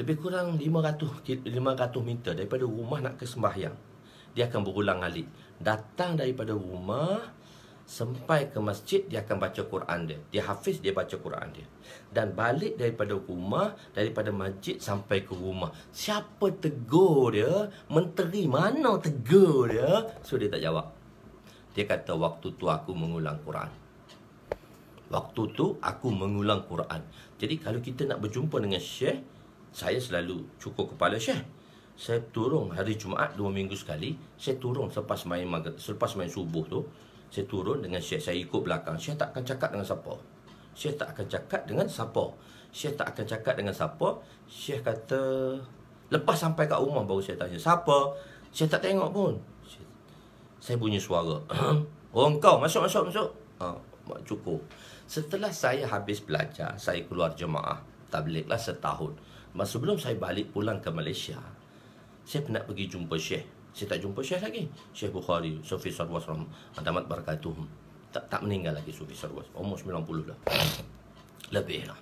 lebih kurang 500 500 meter daripada rumah nak ke sembahyang. Dia akan berulang alik. Datang daripada rumah sampai ke masjid dia akan baca Quran dia dia hafiz dia baca Quran dia dan balik daripada rumah daripada masjid sampai ke rumah siapa tegur dia menteri mana tegur dia so dia tak jawab dia kata waktu tu aku mengulang Quran waktu tu aku mengulang Quran jadi kalau kita nak berjumpa dengan syekh saya selalu cukup kepala syekh saya turun hari Jumaat dua minggu sekali saya turun selepas main selepas main subuh tu saya turun dengan Syekh Saya ikut belakang Syekh tak akan cakap dengan siapa Syekh tak akan cakap dengan siapa Syekh tak akan cakap dengan siapa Syekh kata Lepas sampai kat rumah baru saya tanya Siapa? Syekh tak tengok pun Syekh, Saya bunyi suara Orang oh, kau masuk masuk masuk ha, Cukup Setelah saya habis belajar Saya keluar jemaah Tabliklah setahun Mas sebelum saya balik pulang ke Malaysia Saya nak pergi jumpa Syekh saya tak jumpa Syekh lagi. Syekh Bukhari, Sufi Sarwas, Ramadhamad Barakatuh. Tak, tak meninggal lagi Sufi Sarwas. Umur 90 lah. Lebih lah.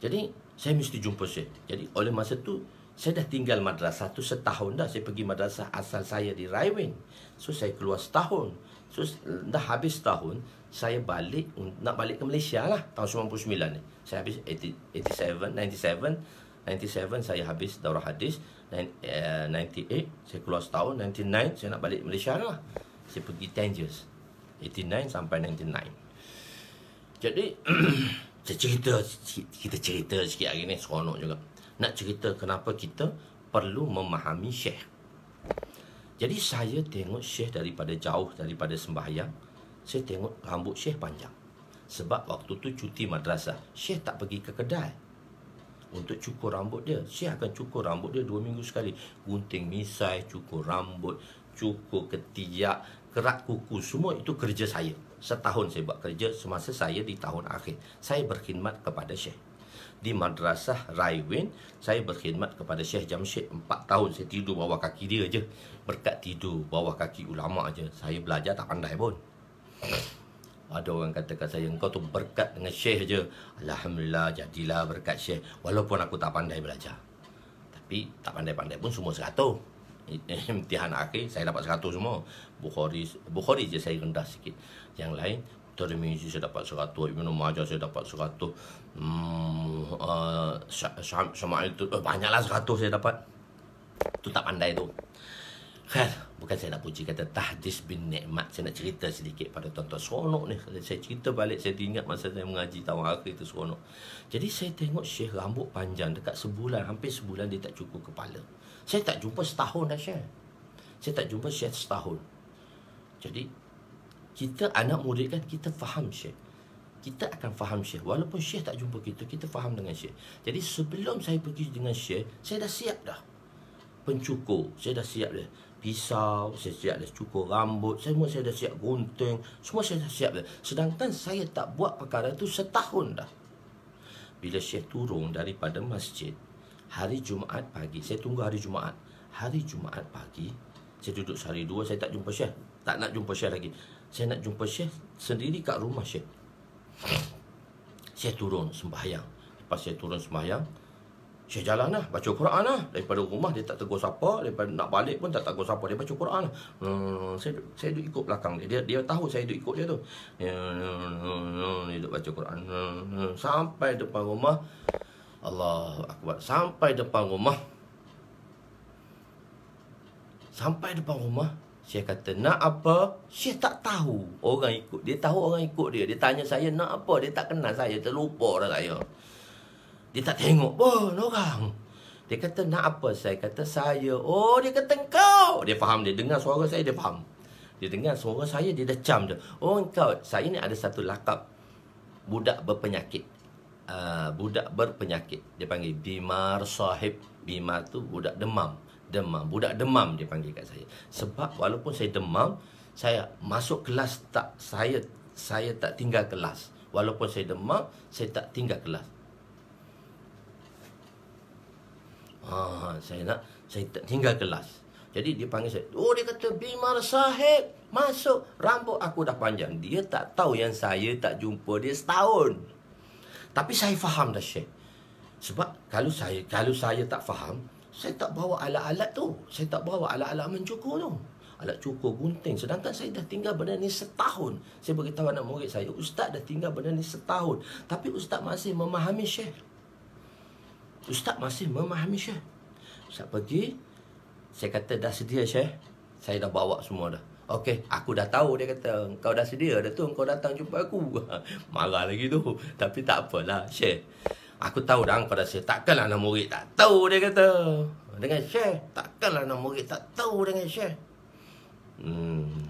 Jadi, saya mesti jumpa Syekh. Jadi, oleh masa tu, saya dah tinggal madrasah tu setahun dah. Saya pergi madrasah asal saya di Raiwin. So, saya keluar setahun. So, dah habis setahun, saya balik, nak balik ke Malaysia lah. Tahun 99 ni. Saya habis 87, 97. 97 saya habis daurah hadis. 98 eh, saya keluar setahun 99 saya nak balik Malaysia lah saya pergi Tangiers 89 sampai 99 jadi saya cerita kita cerita sikit hari ni seronok juga nak cerita kenapa kita perlu memahami Syekh jadi saya tengok Syekh daripada jauh daripada sembahyang saya tengok rambut Syekh panjang sebab waktu tu cuti madrasah Syekh tak pergi ke kedai untuk cukur rambut dia. saya akan cukur rambut dia dua minggu sekali. Gunting misai, cukur rambut, cukur ketiak, kerak kuku. Semua itu kerja saya. Setahun saya buat kerja semasa saya di tahun akhir. Saya berkhidmat kepada Syih. Di Madrasah Raiwin, saya berkhidmat kepada Syekh Jamsyid. Empat tahun saya tidur bawah kaki dia je. Berkat tidur bawah kaki ulama' je. Saya belajar tak pandai pun ada orang kata kat saya engkau tu berkat dengan syekh je alhamdulillah jadilah berkat syekh walaupun aku tak pandai belajar tapi tak pandai-pandai pun semua seratus imtihan akhir saya dapat seratus semua Bukhari Bukhari je saya rendah sikit yang lain Tirmizi saya dapat seratus Ibn Majah saya dapat seratus hmm, uh, eh, itu eh, Banyaklah seratus saya dapat Itu tak pandai tu Khair, bukan saya nak puji kata tahdis bin nikmat Saya nak cerita sedikit pada tuan-tuan Seronok ni Saya cerita balik Saya ingat masa saya mengaji tahun akhir itu seronok Jadi saya tengok Syekh rambut panjang Dekat sebulan Hampir sebulan dia tak cukup kepala Saya tak jumpa setahun dah Syekh Saya tak jumpa Syekh setahun Jadi Kita anak murid kan Kita faham Syekh kita akan faham Syekh Walaupun Syekh tak jumpa kita Kita faham dengan Syekh Jadi sebelum saya pergi dengan Syekh Saya dah siap dah Pencukur Saya dah siap dah pisau, saya siap dah cukur rambut, semua saya dah siap gunting, semua saya dah siap. Sedangkan saya tak buat perkara itu setahun dah. Bila saya turun daripada masjid, hari Jumaat pagi, saya tunggu hari Jumaat. Hari Jumaat pagi, saya duduk sehari dua, saya tak jumpa Syekh. Tak nak jumpa Syekh lagi. Saya nak jumpa Syekh sendiri kat rumah Syekh. Saya turun sembahyang. Lepas saya turun sembahyang, Syekh jalan lah, baca Quran lah. Daripada rumah dia tak tegur siapa, daripada nak balik pun tak tegur siapa, dia baca Quran lah. Hmm, saya, saya duduk ikut belakang dia. dia, dia tahu saya duduk ikut dia tu. Ya, dia duduk baca Quran. Hmm, sampai depan rumah, Allah Akbar, sampai depan rumah. Sampai depan rumah, Syekh kata, nak apa? Syekh tak tahu orang ikut. Dia tahu orang ikut dia. Dia tanya saya, nak apa? Dia tak kenal saya, terlupa orang saya. Dia tak tengok pun orang. Dia kata, nak apa? Saya kata, saya. Oh, dia kata, engkau. Dia faham. Dia dengar suara saya, dia faham. Dia dengar suara saya, dia decam je. Oh, engkau. Saya ni ada satu lakap. Budak berpenyakit. Uh, budak berpenyakit. Dia panggil Bimar Sahib. Bimar tu budak demam. Demam. Budak demam dia panggil kat saya. Sebab walaupun saya demam, saya masuk kelas tak saya saya tak tinggal kelas. Walaupun saya demam, saya tak tinggal kelas. Ah, saya nak saya tinggal kelas. Jadi dia panggil saya. Oh dia kata Bimar Sahib masuk rambut aku dah panjang. Dia tak tahu yang saya tak jumpa dia setahun. Tapi saya faham dah Syekh. Sebab kalau saya kalau saya tak faham, saya tak bawa alat-alat tu. Saya tak bawa alat-alat mencukur tu. Alat cukur gunting. Sedangkan saya dah tinggal benda ni setahun. Saya beritahu anak murid saya, Ustaz dah tinggal benda ni setahun. Tapi Ustaz masih memahami Syekh. Ustaz masih memahami Syekh Ustaz pergi Saya kata dah sedia Syekh Saya dah bawa semua dah Okey, aku dah tahu dia kata Kau dah sedia dah tu Kau datang jumpa aku Marah lagi tu Tapi tak apalah Syekh Aku tahu dah kau dah sedia Takkanlah anak murid tak tahu dia kata Dengan Syekh Takkanlah anak murid tak tahu dengan Syekh Hmm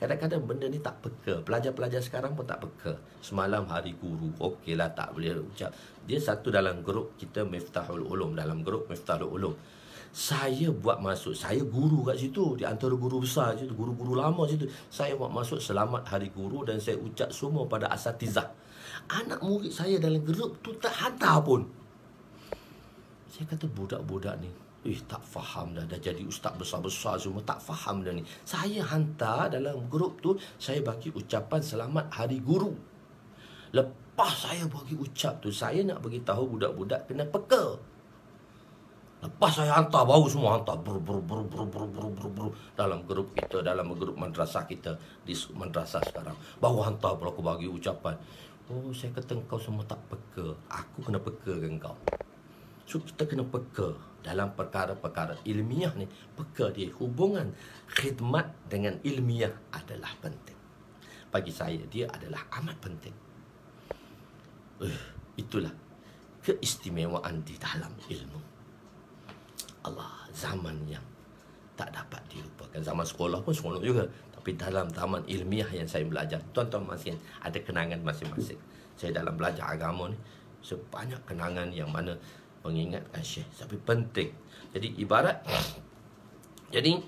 Kadang-kadang benda ni tak peka. Pelajar-pelajar sekarang pun tak peka. Semalam hari guru. Okeylah tak boleh ucap dia satu dalam grup kita Miftahul Ulum dalam grup Miftahul Ulum saya buat masuk saya guru kat situ di antara guru besar situ guru-guru lama situ saya buat masuk selamat hari guru dan saya ucap semua pada asatizah anak murid saya dalam grup tu tak hantar pun saya kata budak-budak ni Ih, tak faham dah. Dah jadi ustaz besar-besar semua. Tak faham dah ni. Saya hantar dalam grup tu, saya bagi ucapan selamat hari guru apa saya bagi ucap tu saya nak bagi tahu budak-budak kena peka lepas saya hantar bau semua hantar ber ber ber ber ber ber ber ber dalam grup kita dalam grup madrasah kita di madrasah sekarang bau hantar pula aku bagi ucapan oh saya kata kau semua tak peka aku kena peka dengan kau so kita kena peka dalam perkara-perkara ilmiah ni peka dia hubungan khidmat dengan ilmiah adalah penting bagi saya dia adalah amat penting Eh, itulah keistimewaan di dalam ilmu. Allah, zaman yang tak dapat dilupakan. Zaman sekolah pun seronok juga. Tapi dalam zaman ilmiah yang saya belajar, tuan-tuan masih ada kenangan masing-masing. Saya dalam belajar agama ni, sebanyak kenangan yang mana mengingatkan syekh. Tapi penting. Jadi ibarat, jadi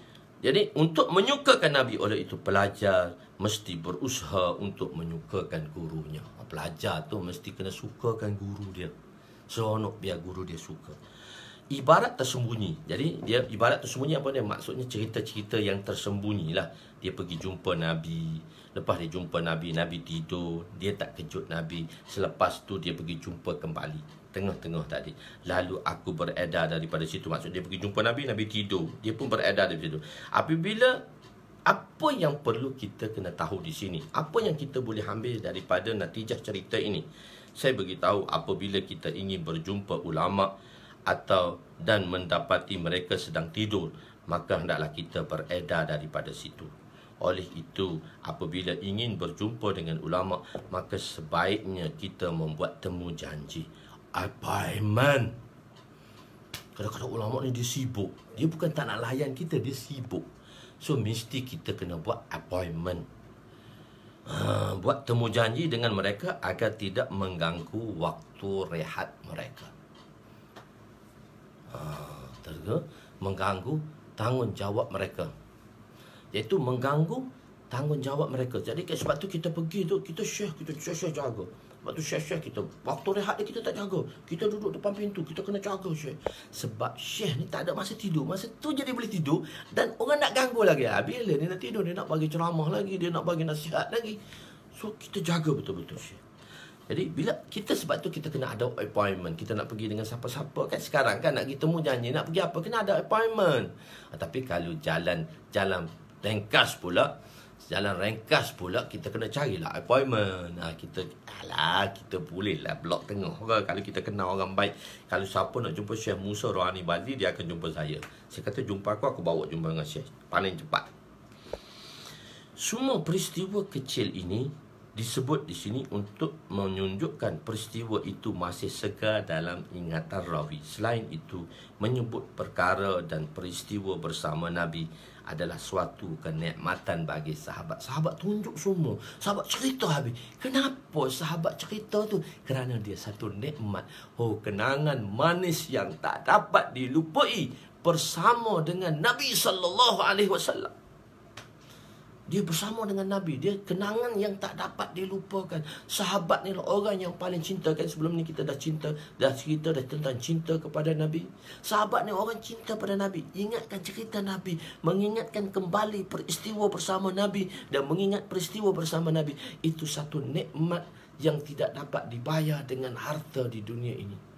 jadi untuk menyukakan Nabi oleh itu pelajar, mesti berusaha untuk menyukakan gurunya. Ha, pelajar tu mesti kena sukakan guru dia. Seronok biar guru dia suka. Ibarat tersembunyi. Jadi dia ibarat tersembunyi apa dia? Maksudnya cerita-cerita yang tersembunyi lah. Dia pergi jumpa Nabi. Lepas dia jumpa Nabi, Nabi tidur. Dia tak kejut Nabi. Selepas tu dia pergi jumpa kembali. Tengah-tengah tadi. Lalu aku beredar daripada situ. Maksudnya dia pergi jumpa Nabi, Nabi tidur. Dia pun beredar daripada situ. Apabila apa yang perlu kita kena tahu di sini apa yang kita boleh ambil daripada natijah cerita ini saya beritahu apabila kita ingin berjumpa ulama atau dan mendapati mereka sedang tidur maka hendaklah kita beredar daripada situ oleh itu apabila ingin berjumpa dengan ulama maka sebaiknya kita membuat temu janji appointment Kadang-kadang ulama ni dia sibuk. Dia bukan tak nak layan kita, dia sibuk. So mesti kita kena buat appointment uh, Buat temu janji dengan mereka Agar tidak mengganggu waktu rehat mereka uh, Mengganggu tanggungjawab mereka Iaitu mengganggu tanggungjawab mereka Jadi sebab tu kita pergi tu Kita share, kita share, share jaga tu syekh syekh kita Waktu rehat dia kita tak jaga Kita duduk depan pintu Kita kena jaga syekh Sebab syekh ni tak ada masa tidur Masa tu je dia boleh tidur Dan orang nak ganggu lagi ah, Bila ni nak tidur Dia nak bagi ceramah lagi Dia nak bagi nasihat lagi So kita jaga betul-betul syekh jadi bila kita sebab tu kita kena ada appointment Kita nak pergi dengan siapa-siapa kan sekarang kan Nak pergi temu janji nak pergi apa Kena ada appointment ha, Tapi kalau jalan jalan tengkas pula jalan ringkas pula kita kena carilah appointment. Ha, kita alah kita boleh lah blok tengah ke kalau kita kenal orang baik. Kalau siapa nak jumpa Syekh Musa Rohani Badi dia akan jumpa saya. Saya kata jumpa aku aku bawa jumpa dengan Syekh paling cepat. Semua peristiwa kecil ini disebut di sini untuk menunjukkan peristiwa itu masih segar dalam ingatan rawi. Selain itu, menyebut perkara dan peristiwa bersama Nabi adalah suatu kenikmatan bagi sahabat. Sahabat tunjuk semua. Sahabat cerita habis. Kenapa sahabat cerita tu? Kerana dia satu nikmat. Oh, kenangan manis yang tak dapat dilupai bersama dengan Nabi sallallahu alaihi wasallam dia bersama dengan Nabi. Dia kenangan yang tak dapat dilupakan. Sahabat ni lah orang yang paling cinta kan. Sebelum ni kita dah cinta. Dah cerita dah tentang cinta kepada Nabi. Sahabat ni orang cinta pada Nabi. Ingatkan cerita Nabi. Mengingatkan kembali peristiwa bersama Nabi. Dan mengingat peristiwa bersama Nabi. Itu satu nikmat yang tidak dapat dibayar dengan harta di dunia ini.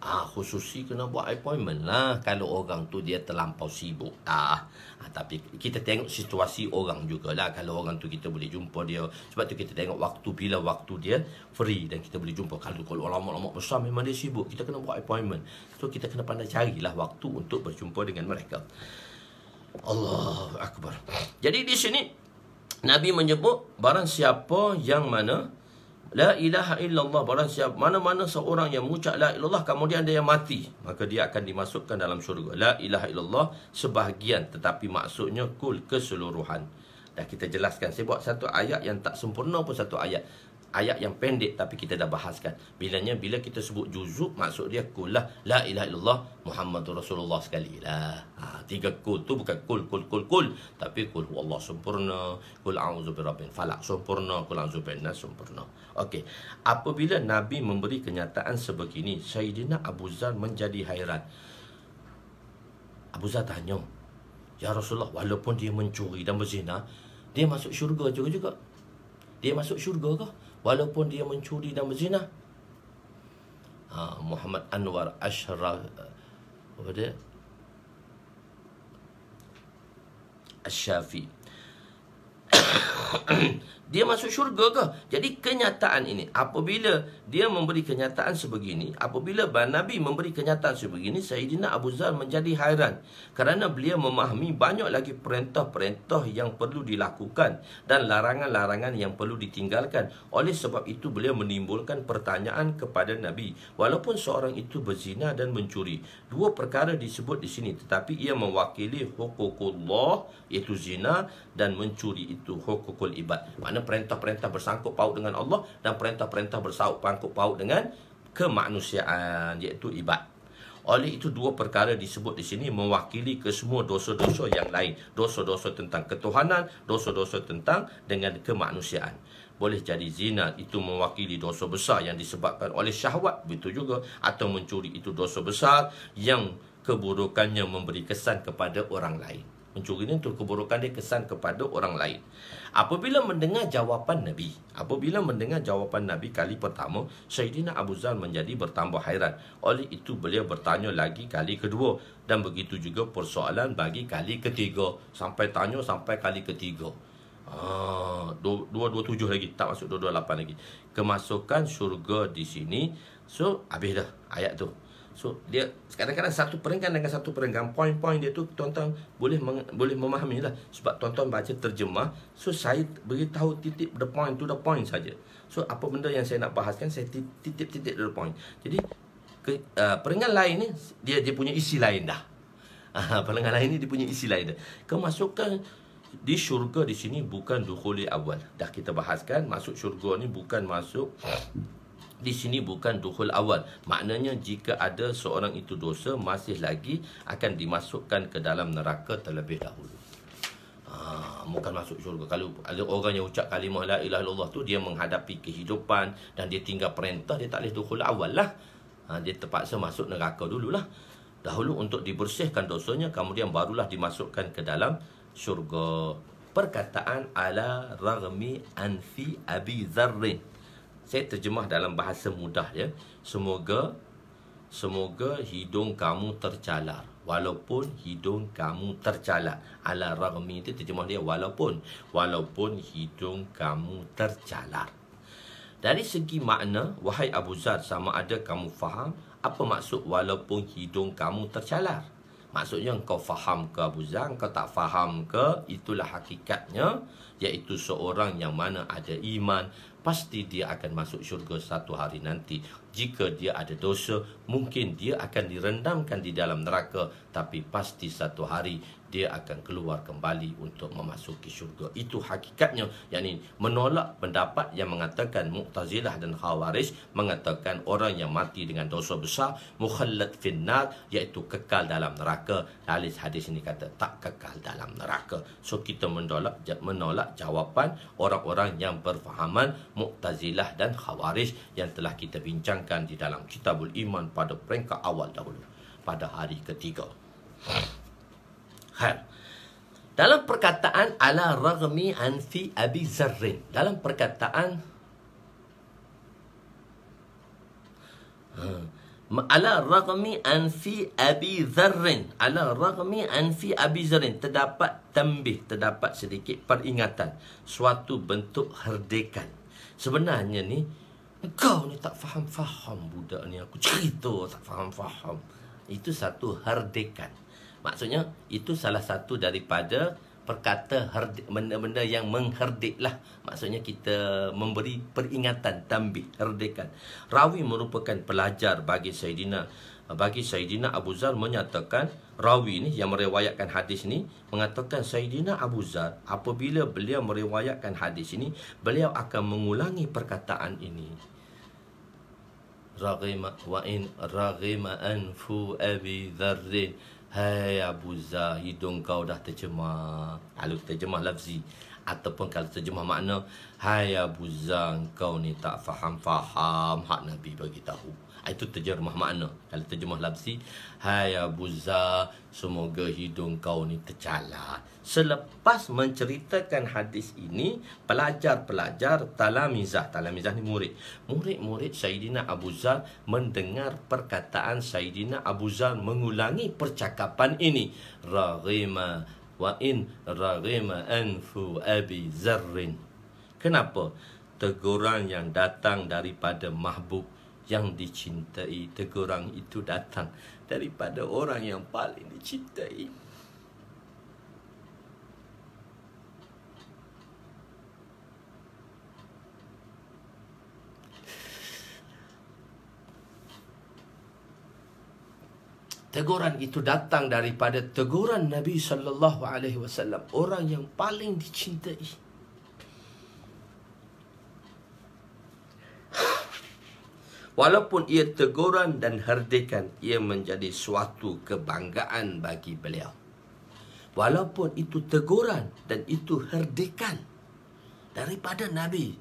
Ah ha, khususi kena buat appointment lah kalau orang tu dia terlampau sibuk ah. Ha, tapi kita tengok situasi orang juga lah. kalau orang tu kita boleh jumpa dia sebab tu kita tengok waktu bila waktu dia free dan kita boleh jumpa kalau kalau lama-lama besar memang dia sibuk kita kena buat appointment. So kita kena pandai carilah waktu untuk berjumpa dengan mereka. Allah akbar. Jadi di sini Nabi menyebut barang siapa yang mana La ilaha illallah barang siapa mana-mana seorang yang mengucap la ilallah kemudian dia yang mati maka dia akan dimasukkan dalam syurga. La ilaha illallah sebahagian tetapi maksudnya kul keseluruhan. Dah kita jelaskan saya buat satu ayat yang tak sempurna pun satu ayat ayat yang pendek tapi kita dah bahaskan. Bilanya bila kita sebut juzuk maksud dia kullah la ilaha illallah Muhammadur Rasulullah sekali lah. Ha, tiga kul tu bukan kul kul kul kul tapi kul Allah sempurna, kul auzu birabbil falak sempurna, kul auzu birnas sempurna. Okey. Apabila Nabi memberi kenyataan sebegini, Sayyidina Abu Zar menjadi hairan. Abu Zar tanya, "Ya Rasulullah, walaupun dia mencuri dan berzina, dia masuk syurga juga juga?" Dia masuk syurga kah? walaupun dia mencuri dan berzina. Ha, Muhammad Anwar Ashraf apa dia? Ashafi. dia masuk syurga ke? Jadi kenyataan ini, apabila dia memberi kenyataan sebegini, apabila Nabi memberi kenyataan sebegini, Sayyidina Abu Zal menjadi hairan. Kerana beliau memahami banyak lagi perintah-perintah yang perlu dilakukan dan larangan-larangan yang perlu ditinggalkan. Oleh sebab itu, beliau menimbulkan pertanyaan kepada Nabi. Walaupun seorang itu berzina dan mencuri. Dua perkara disebut di sini, tetapi ia mewakili hukukullah, iaitu zina, dan mencuri itu hukukul ibad. Maksudnya, dan perintah-perintah bersangkut paut dengan Allah dan perintah-perintah bersangkut pangkut paut dengan kemanusiaan iaitu ibad. Oleh itu dua perkara disebut di sini mewakili ke dosa-dosa yang lain. Dosa-dosa tentang ketuhanan, dosa-dosa tentang dengan kemanusiaan. Boleh jadi zina itu mewakili dosa besar yang disebabkan oleh syahwat begitu juga atau mencuri itu dosa besar yang keburukannya memberi kesan kepada orang lain. Mencuri ni untuk keburukan dia kesan kepada orang lain. Apabila mendengar jawapan Nabi, apabila mendengar jawapan Nabi kali pertama, Syedina Abu Zal menjadi bertambah hairan. Oleh itu, beliau bertanya lagi kali kedua. Dan begitu juga persoalan bagi kali ketiga. Sampai tanya sampai kali ketiga. Ah, 227 lagi, tak masuk 228 lagi. Kemasukan syurga di sini, so habis dah ayat tu. So dia kadang-kadang satu perenggan dengan satu perenggan poin-poin dia tu tuan-tuan boleh boleh memahami sebab tuan-tuan baca terjemah. So saya beritahu titik the point to the point saja. So apa benda yang saya nak bahaskan saya titip-titip the point. Jadi ke, uh, perenggan lain ni dia dia punya isi lain dah. Uh, ah, perenggan lain ni dia punya isi lain dah. Kemasukan di syurga di sini bukan dukhuli awal. Dah kita bahaskan masuk syurga ni bukan masuk di sini bukan duhul awal. Maknanya jika ada seorang itu dosa, masih lagi akan dimasukkan ke dalam neraka terlebih dahulu. Ha, bukan masuk syurga. Kalau ada orang yang ucap kalimah la ilaha illallah tu, dia menghadapi kehidupan dan dia tinggal perintah, dia tak boleh duhul awal lah. Ha, dia terpaksa masuk neraka dululah. Dahulu untuk dibersihkan dosanya, kemudian barulah dimasukkan ke dalam syurga. Perkataan ala ragmi anfi abi zarrin. Saya terjemah dalam bahasa mudah ya. Semoga semoga hidung kamu tercalar walaupun hidung kamu tercalar. Ala ragmi itu terjemah dia walaupun walaupun hidung kamu tercalar. Dari segi makna, wahai Abu Zar, sama ada kamu faham apa maksud walaupun hidung kamu tercalar. Maksudnya kau faham ke Abu Zar, kau tak faham ke, itulah hakikatnya. Iaitu seorang yang mana ada iman, pasti dia akan masuk syurga satu hari nanti. Jika dia ada dosa, mungkin dia akan direndamkan di dalam neraka. Tapi pasti satu hari dia akan keluar kembali untuk memasuki syurga. Itu hakikatnya. Yang ini menolak pendapat yang mengatakan Mu'tazilah dan Khawarij mengatakan orang yang mati dengan dosa besar, mukhallad finnal iaitu kekal dalam neraka. Dalis hadis ini kata tak kekal dalam neraka. So kita menolak menolak jawapan orang-orang yang berfahaman Mu'tazilah dan Khawarij yang telah kita bincangkan di dalam Kitabul Iman pada peringkat awal dahulu. Pada hari ketiga. Huh? hal. Dalam perkataan ala ragmi anfi abi zarrin. Dalam perkataan ha, ala ragmi anfi abi zarrin. Ala ragmi anfi abi zarrin. Terdapat tembih, terdapat sedikit peringatan. Suatu bentuk herdekan. Sebenarnya ni, kau ni tak faham-faham budak ni. Aku cerita tak faham-faham. Itu satu herdekan. Maksudnya itu salah satu daripada perkata benda-benda yang lah Maksudnya kita memberi peringatan tambih herdikan. Rawi merupakan pelajar bagi Sayyidina bagi Sayyidina Abu Zar menyatakan rawi ni yang meriwayatkan hadis ni mengatakan Sayyidina Abu Zar apabila beliau meriwayatkan hadis ini beliau akan mengulangi perkataan ini. Raghima wa in raghima anfu Abi Dharrin Hei Abu Zah, hidung kau dah terjemah. Kalau terjemah lafzi. Ataupun kalau terjemah makna. Hai Abu Zah, kau ni tak faham-faham hak Nabi bagi tahu. Ah, itu terjemah makna Kalau terjemah lapsi Hai Abu Zah Semoga hidung kau ni tercala Selepas menceritakan hadis ini Pelajar-pelajar Talamizah Talamizah ni murid Murid-murid Sayyidina Abu Zah Mendengar perkataan Sayyidina Abu Zah Mengulangi percakapan ini Rahima Wa in rahima anfu abi zarrin Kenapa? Teguran yang datang daripada mahbub yang dicintai Teguran itu datang daripada orang yang paling dicintai Teguran itu datang daripada teguran Nabi sallallahu alaihi wasallam orang yang paling dicintai Walaupun ia teguran dan herdikan, ia menjadi suatu kebanggaan bagi beliau. Walaupun itu teguran dan itu herdikan daripada Nabi,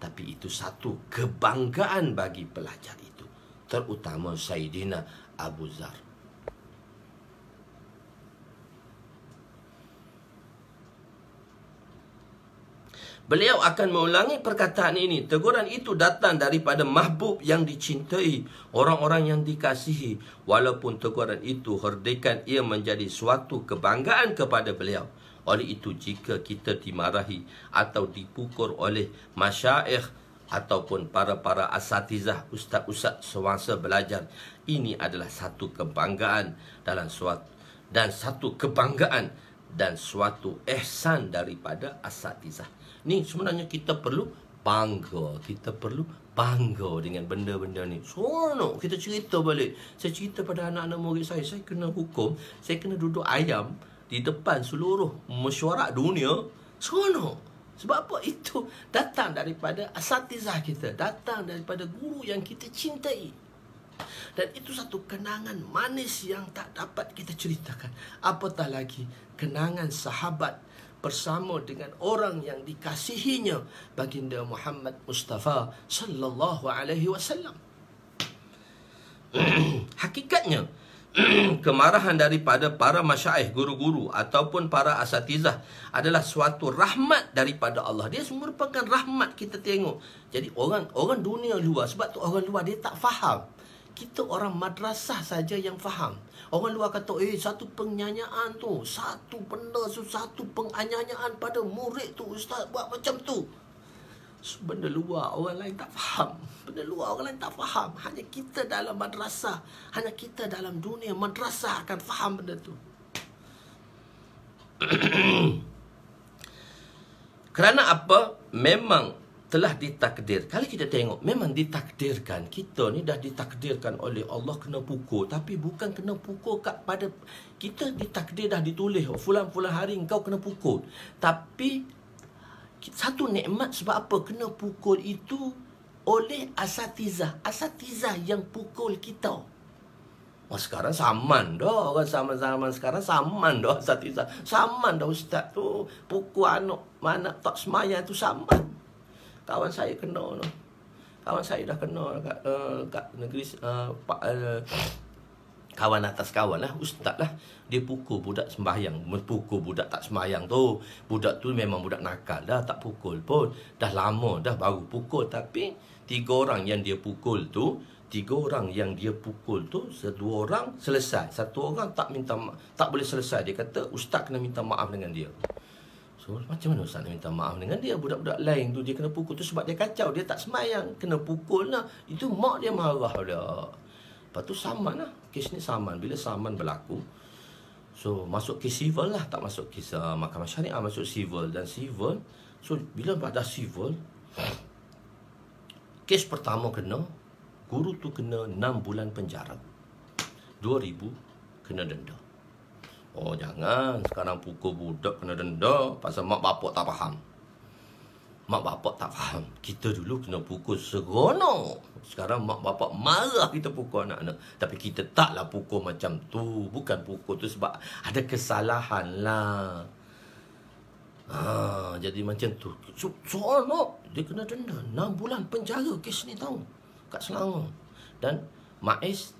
tapi itu satu kebanggaan bagi pelajar itu. Terutama Sayyidina Abu Zar. Beliau akan mengulangi perkataan ini. Teguran itu datang daripada mahbub yang dicintai. Orang-orang yang dikasihi. Walaupun teguran itu herdekan ia menjadi suatu kebanggaan kepada beliau. Oleh itu jika kita dimarahi atau dipukul oleh masyaih ataupun para-para asatizah ustaz-ustaz semasa belajar. Ini adalah satu kebanggaan dalam suatu dan satu kebanggaan dan suatu ehsan daripada asatizah. Ni sebenarnya kita perlu bangga. Kita perlu bangga dengan benda-benda ni. Sono Kita cerita balik. Saya cerita pada anak-anak murid saya. Saya kena hukum. Saya kena duduk ayam di depan seluruh mesyuarat dunia. Sono Sebab apa itu datang daripada asatizah kita. Datang daripada guru yang kita cintai. Dan itu satu kenangan manis yang tak dapat kita ceritakan. Apatah lagi kenangan sahabat bersama dengan orang yang dikasihinya baginda Muhammad Mustafa sallallahu alaihi wasallam hakikatnya kemarahan daripada para masyaih guru-guru ataupun para asatizah adalah suatu rahmat daripada Allah dia semua merupakan rahmat kita tengok jadi orang orang dunia luar sebab tu orang luar dia tak faham kita orang madrasah saja yang faham Orang luar kata, eh satu penyanyian tu, satu benda, satu penganyanyian pada murid tu, ustaz buat macam tu. Benda luar orang lain tak faham Benda luar orang lain tak faham Hanya kita dalam madrasah Hanya kita dalam dunia madrasah akan faham benda tu Kerana apa? Memang telah ditakdir. Kalau kita tengok, memang ditakdirkan. Kita ni dah ditakdirkan oleh Allah kena pukul. Tapi bukan kena pukul kat pada... Kita ditakdir dah ditulis. Fulan-fulan oh, hari kau kena pukul. Tapi, satu nikmat sebab apa kena pukul itu oleh asatizah. Asatizah yang pukul kita. Oh, sekarang saman dah. Orang saman zaman sekarang saman dah asatizah. Saman dah ustaz tu. Pukul anak mana tak semayang tu saman kawan saya kena tu. Kawan saya dah kena dekat uh, dekat negeri uh, eh, pak, uh, eh, kawan atas kawan lah, ustaz lah. Dia pukul budak sembahyang. Pukul budak tak sembahyang tu. Budak tu memang budak nakal dah. Tak pukul pun. Dah lama dah baru pukul. Tapi tiga orang yang dia pukul tu, tiga orang yang dia pukul tu, dua orang selesai. Satu orang tak minta Tak boleh selesai. Dia kata, ustaz kena minta maaf dengan dia. So macam mana Ustaz minta maaf dengan dia Budak-budak lain tu dia kena pukul tu sebab dia kacau Dia tak semayang kena pukul lah Itu mak dia marah pula Lepas tu saman lah Kes ni saman Bila saman berlaku So masuk kes civil lah Tak masuk kes uh, mahkamah syariah Masuk civil Dan civil So bila dah civil Kes pertama kena Guru tu kena 6 bulan penjara 2000 kena denda Oh jangan sekarang pukul budak kena denda pasal mak bapak tak faham. Mak bapak tak faham. Kita dulu kena pukul seronok. Sekarang mak bapak marah kita pukul anak-anak. Tapi kita taklah pukul macam tu. Bukan pukul tu sebab ada kesalahan lah. Ha, jadi macam tu. Seronok. Dia kena denda. 6 bulan penjara kes ni tau. Kat Selangor. Dan Maiz,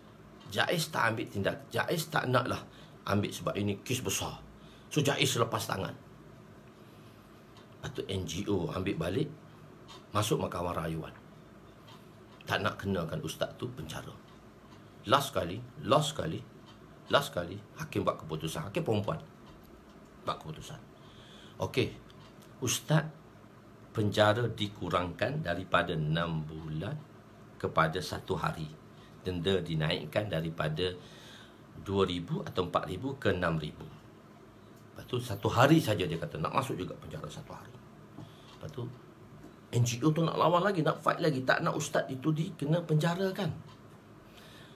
Jais tak ambil tindak. Jais tak nak lah ambil sebab ini kes besar. So Jaiz lepas tangan. Atau NGO ambil balik masuk mahkamah rayuan. Tak nak kenakan ustaz tu penjara. Last kali, last kali, last kali hakim buat keputusan, hakim perempuan buat keputusan. Okey. Ustaz penjara dikurangkan daripada enam bulan kepada satu hari. Denda dinaikkan daripada 2000 atau 4000 ke 6000. Lepas tu satu hari saja dia kata nak masuk juga penjara satu hari. Lepas tu NGO tu nak lawan lagi, nak fight lagi, tak nak ustaz itu kena penjara kan.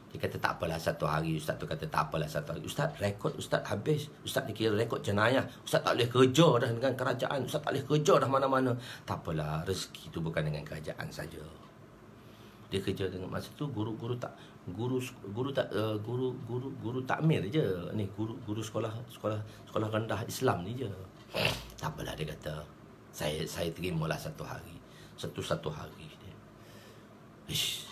Dia kata tak apalah satu hari Ustaz tu kata tak apalah satu hari Ustaz rekod Ustaz habis Ustaz dikira rekod jenayah Ustaz tak boleh kerja dah dengan kerajaan Ustaz tak boleh kerja dah mana-mana Tak apalah rezeki tu bukan dengan kerajaan saja Dia kerja dengan masa tu guru-guru tak guru guru tak uh, guru guru guru takmir je ni guru guru sekolah sekolah sekolah rendah Islam ni je tak apalah dia kata saya saya terimalah satu hari satu satu hari dia Ish.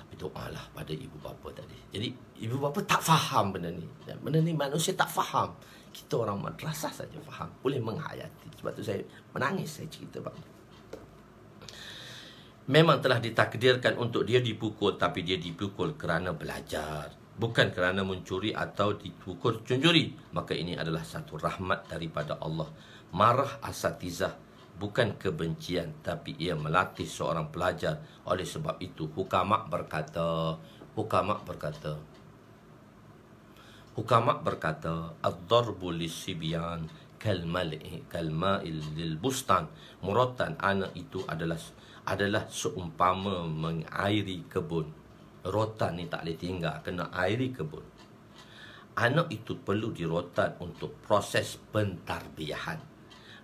tapi doalah pada ibu bapa tadi jadi ibu bapa tak faham benda ni benda ni manusia tak faham kita orang madrasah saja faham boleh menghayati sebab tu saya menangis saya cerita bapa memang telah ditakdirkan untuk dia dipukul tapi dia dipukul kerana belajar bukan kerana mencuri atau dipukul cuncuri maka ini adalah satu rahmat daripada Allah marah asatizah bukan kebencian tapi ia melatih seorang pelajar oleh sebab itu hukamak berkata hukamak berkata hukamak berkata ad-darbu lisibyan kalma kalma lil bustan muratan anak itu adalah adalah seumpama mengairi kebun. Rotan ni tak boleh tinggal, kena airi kebun. Anak itu perlu dirotan untuk proses pentarbiahan.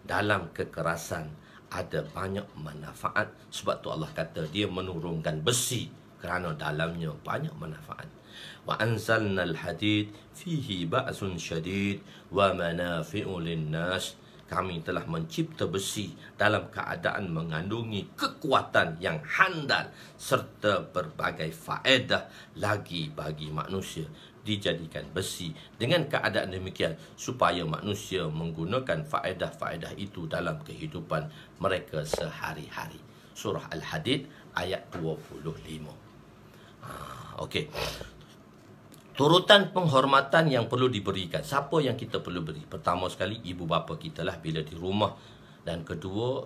Dalam kekerasan ada banyak manfaat sebab tu Allah kata dia menurunkan besi kerana dalamnya banyak manfaat. Wa anzalnal hadid fihi ba'sun syadid wa manafi'un linnas nas kami telah mencipta besi dalam keadaan mengandungi kekuatan yang handal serta berbagai faedah lagi bagi manusia dijadikan besi dengan keadaan demikian supaya manusia menggunakan faedah-faedah itu dalam kehidupan mereka sehari-hari. Surah Al-Hadid ayat 25. Ha, okay. Turutan penghormatan yang perlu diberikan. Siapa yang kita perlu beri? Pertama sekali, ibu bapa kita lah bila di rumah. Dan kedua,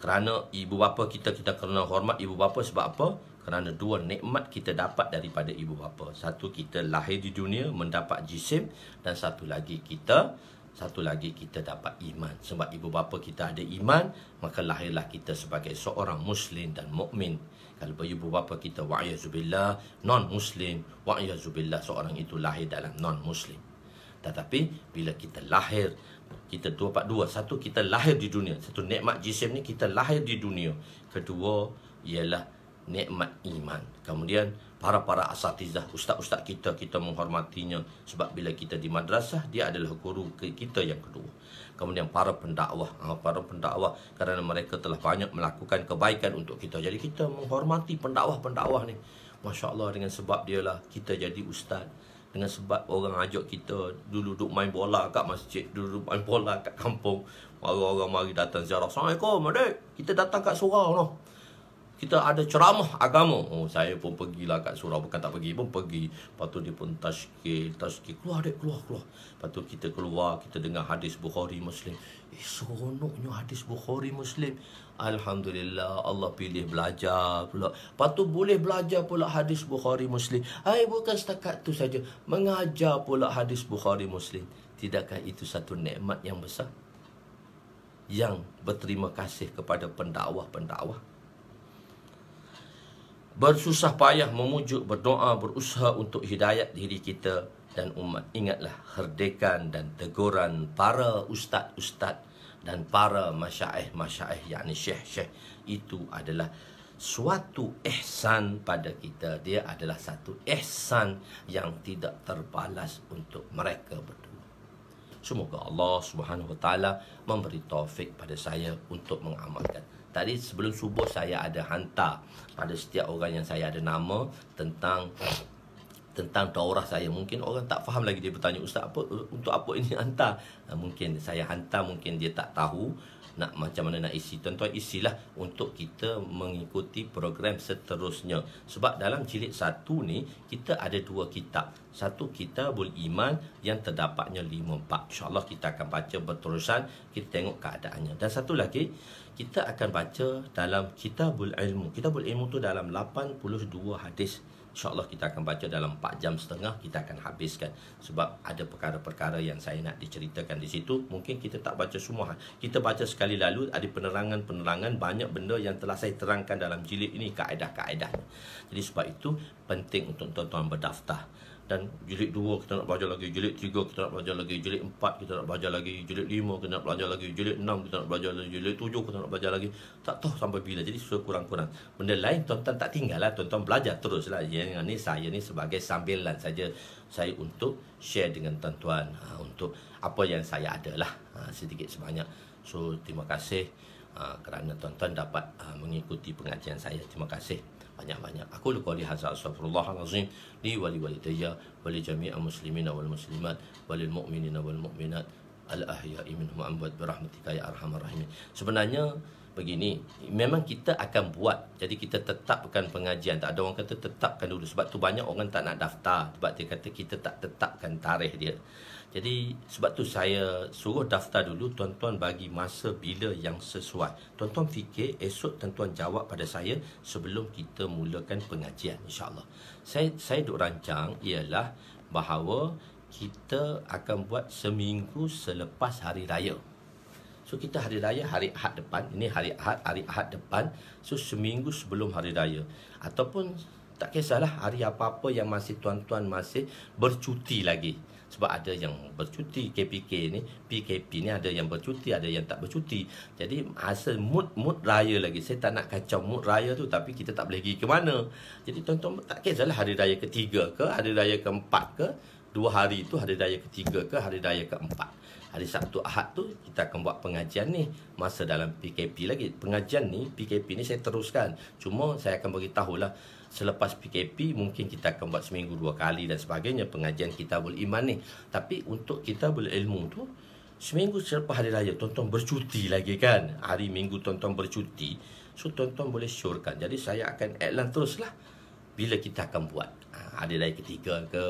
kerana ibu bapa kita, kita kena hormat ibu bapa sebab apa? Kerana dua nikmat kita dapat daripada ibu bapa. Satu, kita lahir di dunia, mendapat jisim. Dan satu lagi, kita satu lagi kita dapat iman. Sebab ibu bapa kita ada iman, maka lahirlah kita sebagai seorang Muslim dan mukmin kalau bayu ibu bapa kita wa'ayazubillah non muslim wa'ayazubillah seorang itu lahir dalam non muslim tetapi bila kita lahir kita dua pak dua satu kita lahir di dunia satu nikmat jisim ni kita lahir di dunia kedua ialah nikmat iman. Kemudian para-para asatizah, ustaz-ustaz kita, kita menghormatinya sebab bila kita di madrasah, dia adalah guru kita yang kedua. Kemudian para pendakwah, ah, para pendakwah kerana mereka telah banyak melakukan kebaikan untuk kita. Jadi kita menghormati pendakwah-pendakwah ni. Masya Allah dengan sebab dialah kita jadi ustaz. Dengan sebab orang ajak kita dulu duduk main bola kat masjid, dulu duduk main bola kat kampung. Orang-orang mari datang ziarah. Assalamualaikum, adik. Kita datang kat surau noh kita ada ceramah agama. Oh, saya pun pergilah kat surau. Bukan tak pergi pun pergi. Lepas tu dia pun tashkil, tashkil. Keluar dek, keluar, keluar. Lepas tu kita keluar, kita dengar hadis Bukhari Muslim. Eh, seronoknya hadis Bukhari Muslim. Alhamdulillah, Allah pilih belajar pula. Lepas tu boleh belajar pula hadis Bukhari Muslim. Hai, bukan setakat tu saja. Mengajar pula hadis Bukhari Muslim. Tidakkah itu satu nikmat yang besar? Yang berterima kasih kepada pendakwah-pendakwah. Pendakwah bersusah payah memujuk berdoa berusaha untuk hidayat diri kita dan umat. Ingatlah herdekan dan teguran para ustaz-ustaz dan para masyaikh masyaih yakni syekh-syekh itu adalah suatu ihsan pada kita. Dia adalah satu ihsan yang tidak terbalas untuk mereka berdua. Semoga Allah Subhanahu Wa Taala memberi taufik pada saya untuk mengamalkan tadi sebelum subuh saya ada hantar pada setiap orang yang saya ada nama tentang tentang daurah saya mungkin orang tak faham lagi dia bertanya ustaz apa eh, untuk apa ini hantar eh, mungkin saya hantar mungkin dia tak tahu nak macam mana nak isi tentu isilah untuk kita mengikuti program seterusnya sebab dalam jilid satu ni kita ada dua kitab satu kitabul iman yang terdapatnya lima empat insyaAllah kita akan baca berterusan kita tengok keadaannya dan satu lagi kita akan baca dalam Kitabul Ilmu. Kitabul Ilmu tu dalam 82 hadis. InsyaAllah kita akan baca dalam 4 jam setengah kita akan habiskan. Sebab ada perkara-perkara yang saya nak diceritakan di situ. Mungkin kita tak baca semua. Ha. Kita baca sekali lalu ada penerangan-penerangan banyak benda yang telah saya terangkan dalam jilid ini kaedah kaedah Jadi sebab itu penting untuk tuan-tuan berdaftar dan jilid dua kita nak belajar lagi jilid tiga kita nak belajar lagi jilid empat kita nak belajar lagi jilid lima kita nak belajar lagi jilid enam kita nak belajar lagi jilid tujuh kita nak belajar lagi tak tahu sampai bila jadi sesuai kurang-kurang benda lain tuan-tuan tak tinggal lah tuan-tuan belajar terus lah yang ni saya ni sebagai sambilan saja saya untuk share dengan tuan-tuan ha, untuk apa yang saya ada lah ha, sedikit sebanyak so terima kasih ha, kerana tuan-tuan dapat ha, mengikuti pengajian saya terima kasih banyak-banyak. Aku lupa li hadza astaghfirullah alazim li wali wali tayya wali jami'a muslimina wal muslimat wal mu'minina wal mu'minat al ahya'i minhum amwat bi rahmatika ya arhamar rahimin. Sebenarnya begini memang kita akan buat jadi kita tetapkan pengajian tak ada orang kata tetapkan dulu sebab tu banyak orang tak nak daftar sebab dia kata kita tak tetapkan tarikh dia jadi sebab tu saya suruh daftar dulu tuan-tuan bagi masa bila yang sesuai tuan-tuan fikir esok tuan-tuan jawab pada saya sebelum kita mulakan pengajian insyaallah saya saya duk rancang ialah bahawa kita akan buat seminggu selepas hari raya So kita hari raya hari Ahad depan Ini hari Ahad, hari Ahad depan So seminggu sebelum hari raya Ataupun tak kisahlah hari apa-apa yang masih tuan-tuan masih bercuti lagi sebab ada yang bercuti KPK ni PKP ni ada yang bercuti ada yang tak bercuti jadi masa mood mood raya lagi saya tak nak kacau mood raya tu tapi kita tak boleh pergi ke mana jadi tuan-tuan tak kisahlah hari raya ketiga ke hari raya keempat ke dua hari tu hari raya ketiga ke hari raya keempat hari Sabtu Ahad tu kita akan buat pengajian ni masa dalam PKP lagi pengajian ni PKP ni saya teruskan cuma saya akan bagi tahulah selepas PKP mungkin kita akan buat seminggu dua kali dan sebagainya pengajian kita boleh iman ni tapi untuk kita boleh ilmu tu seminggu selepas hari raya tonton bercuti lagi kan hari minggu tonton bercuti so tonton boleh syorkan jadi saya akan atlan teruslah bila kita akan buat ha, hari raya ketiga ke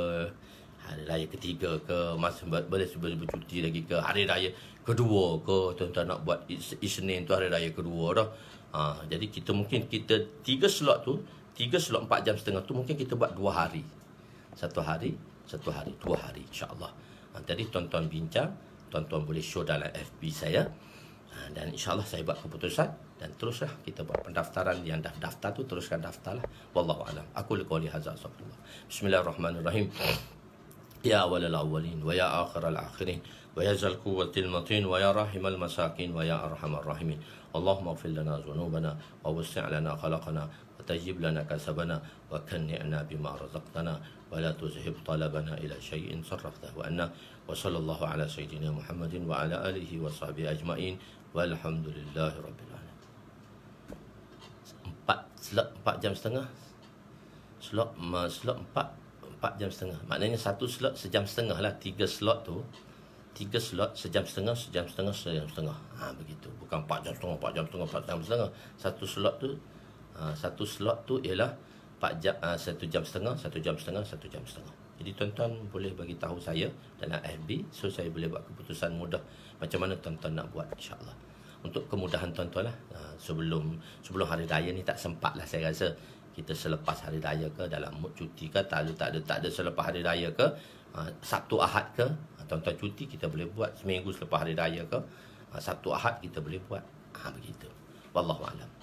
hari raya ketiga ke masih boleh sebelum bercuti lagi ke hari raya kedua ke tuan-tuan nak buat Isnin tu hari raya kedua dah ha, jadi kita mungkin kita tiga slot tu tiga slot empat jam setengah tu mungkin kita buat dua hari satu hari satu hari dua hari insyaAllah ha, jadi tuan-tuan bincang tuan-tuan boleh show dalam FB saya ha, dan insyaAllah saya buat keputusan dan teruslah kita buat pendaftaran yang dah daftar tu teruskan daftarlah wallahu alam aku lekoli hazza sallallahu bismillahirrahmanirrahim يا أول الأولين ويا آخر الآخرين ويا ذا القوة المتين ويا راحم المساكين ويا أرحم الراحمين اللهم اغفر لنا ذنوبنا ووسع لنا خلقنا وتجب لنا كسبنا وكنعنا بما رزقتنا ولا تذهب طلبنا إلى شيء صرفته وأنا وصلى الله على سيدنا محمد وعلى آله وصحبه أجمعين والحمد لله رب العالمين empat slot empat jam setengah slot slot empat Empat jam setengah. Maknanya satu slot sejam setengah lah. Tiga slot tu. Tiga slot sejam setengah, sejam setengah, sejam setengah. Ha, begitu. Bukan empat jam setengah, empat jam setengah, empat jam setengah. Satu slot tu, ha, satu slot tu ialah empat jam, ha, satu jam setengah, satu jam setengah, satu jam setengah. Jadi tuan-tuan boleh bagi tahu saya dalam FB. So saya boleh buat keputusan mudah macam mana tuan-tuan nak buat insyaAllah. Untuk kemudahan tuan-tuan lah. Ha, sebelum, sebelum hari raya ni tak sempat lah saya rasa kita selepas hari raya ke dalam mood cuti ke tak ada tak ada tak ada selepas hari raya ke uh, Sabtu Ahad ke atau ha, tuan cuti kita boleh buat seminggu selepas hari raya ke uh, Sabtu Ahad kita boleh buat ha begitu wallahu alam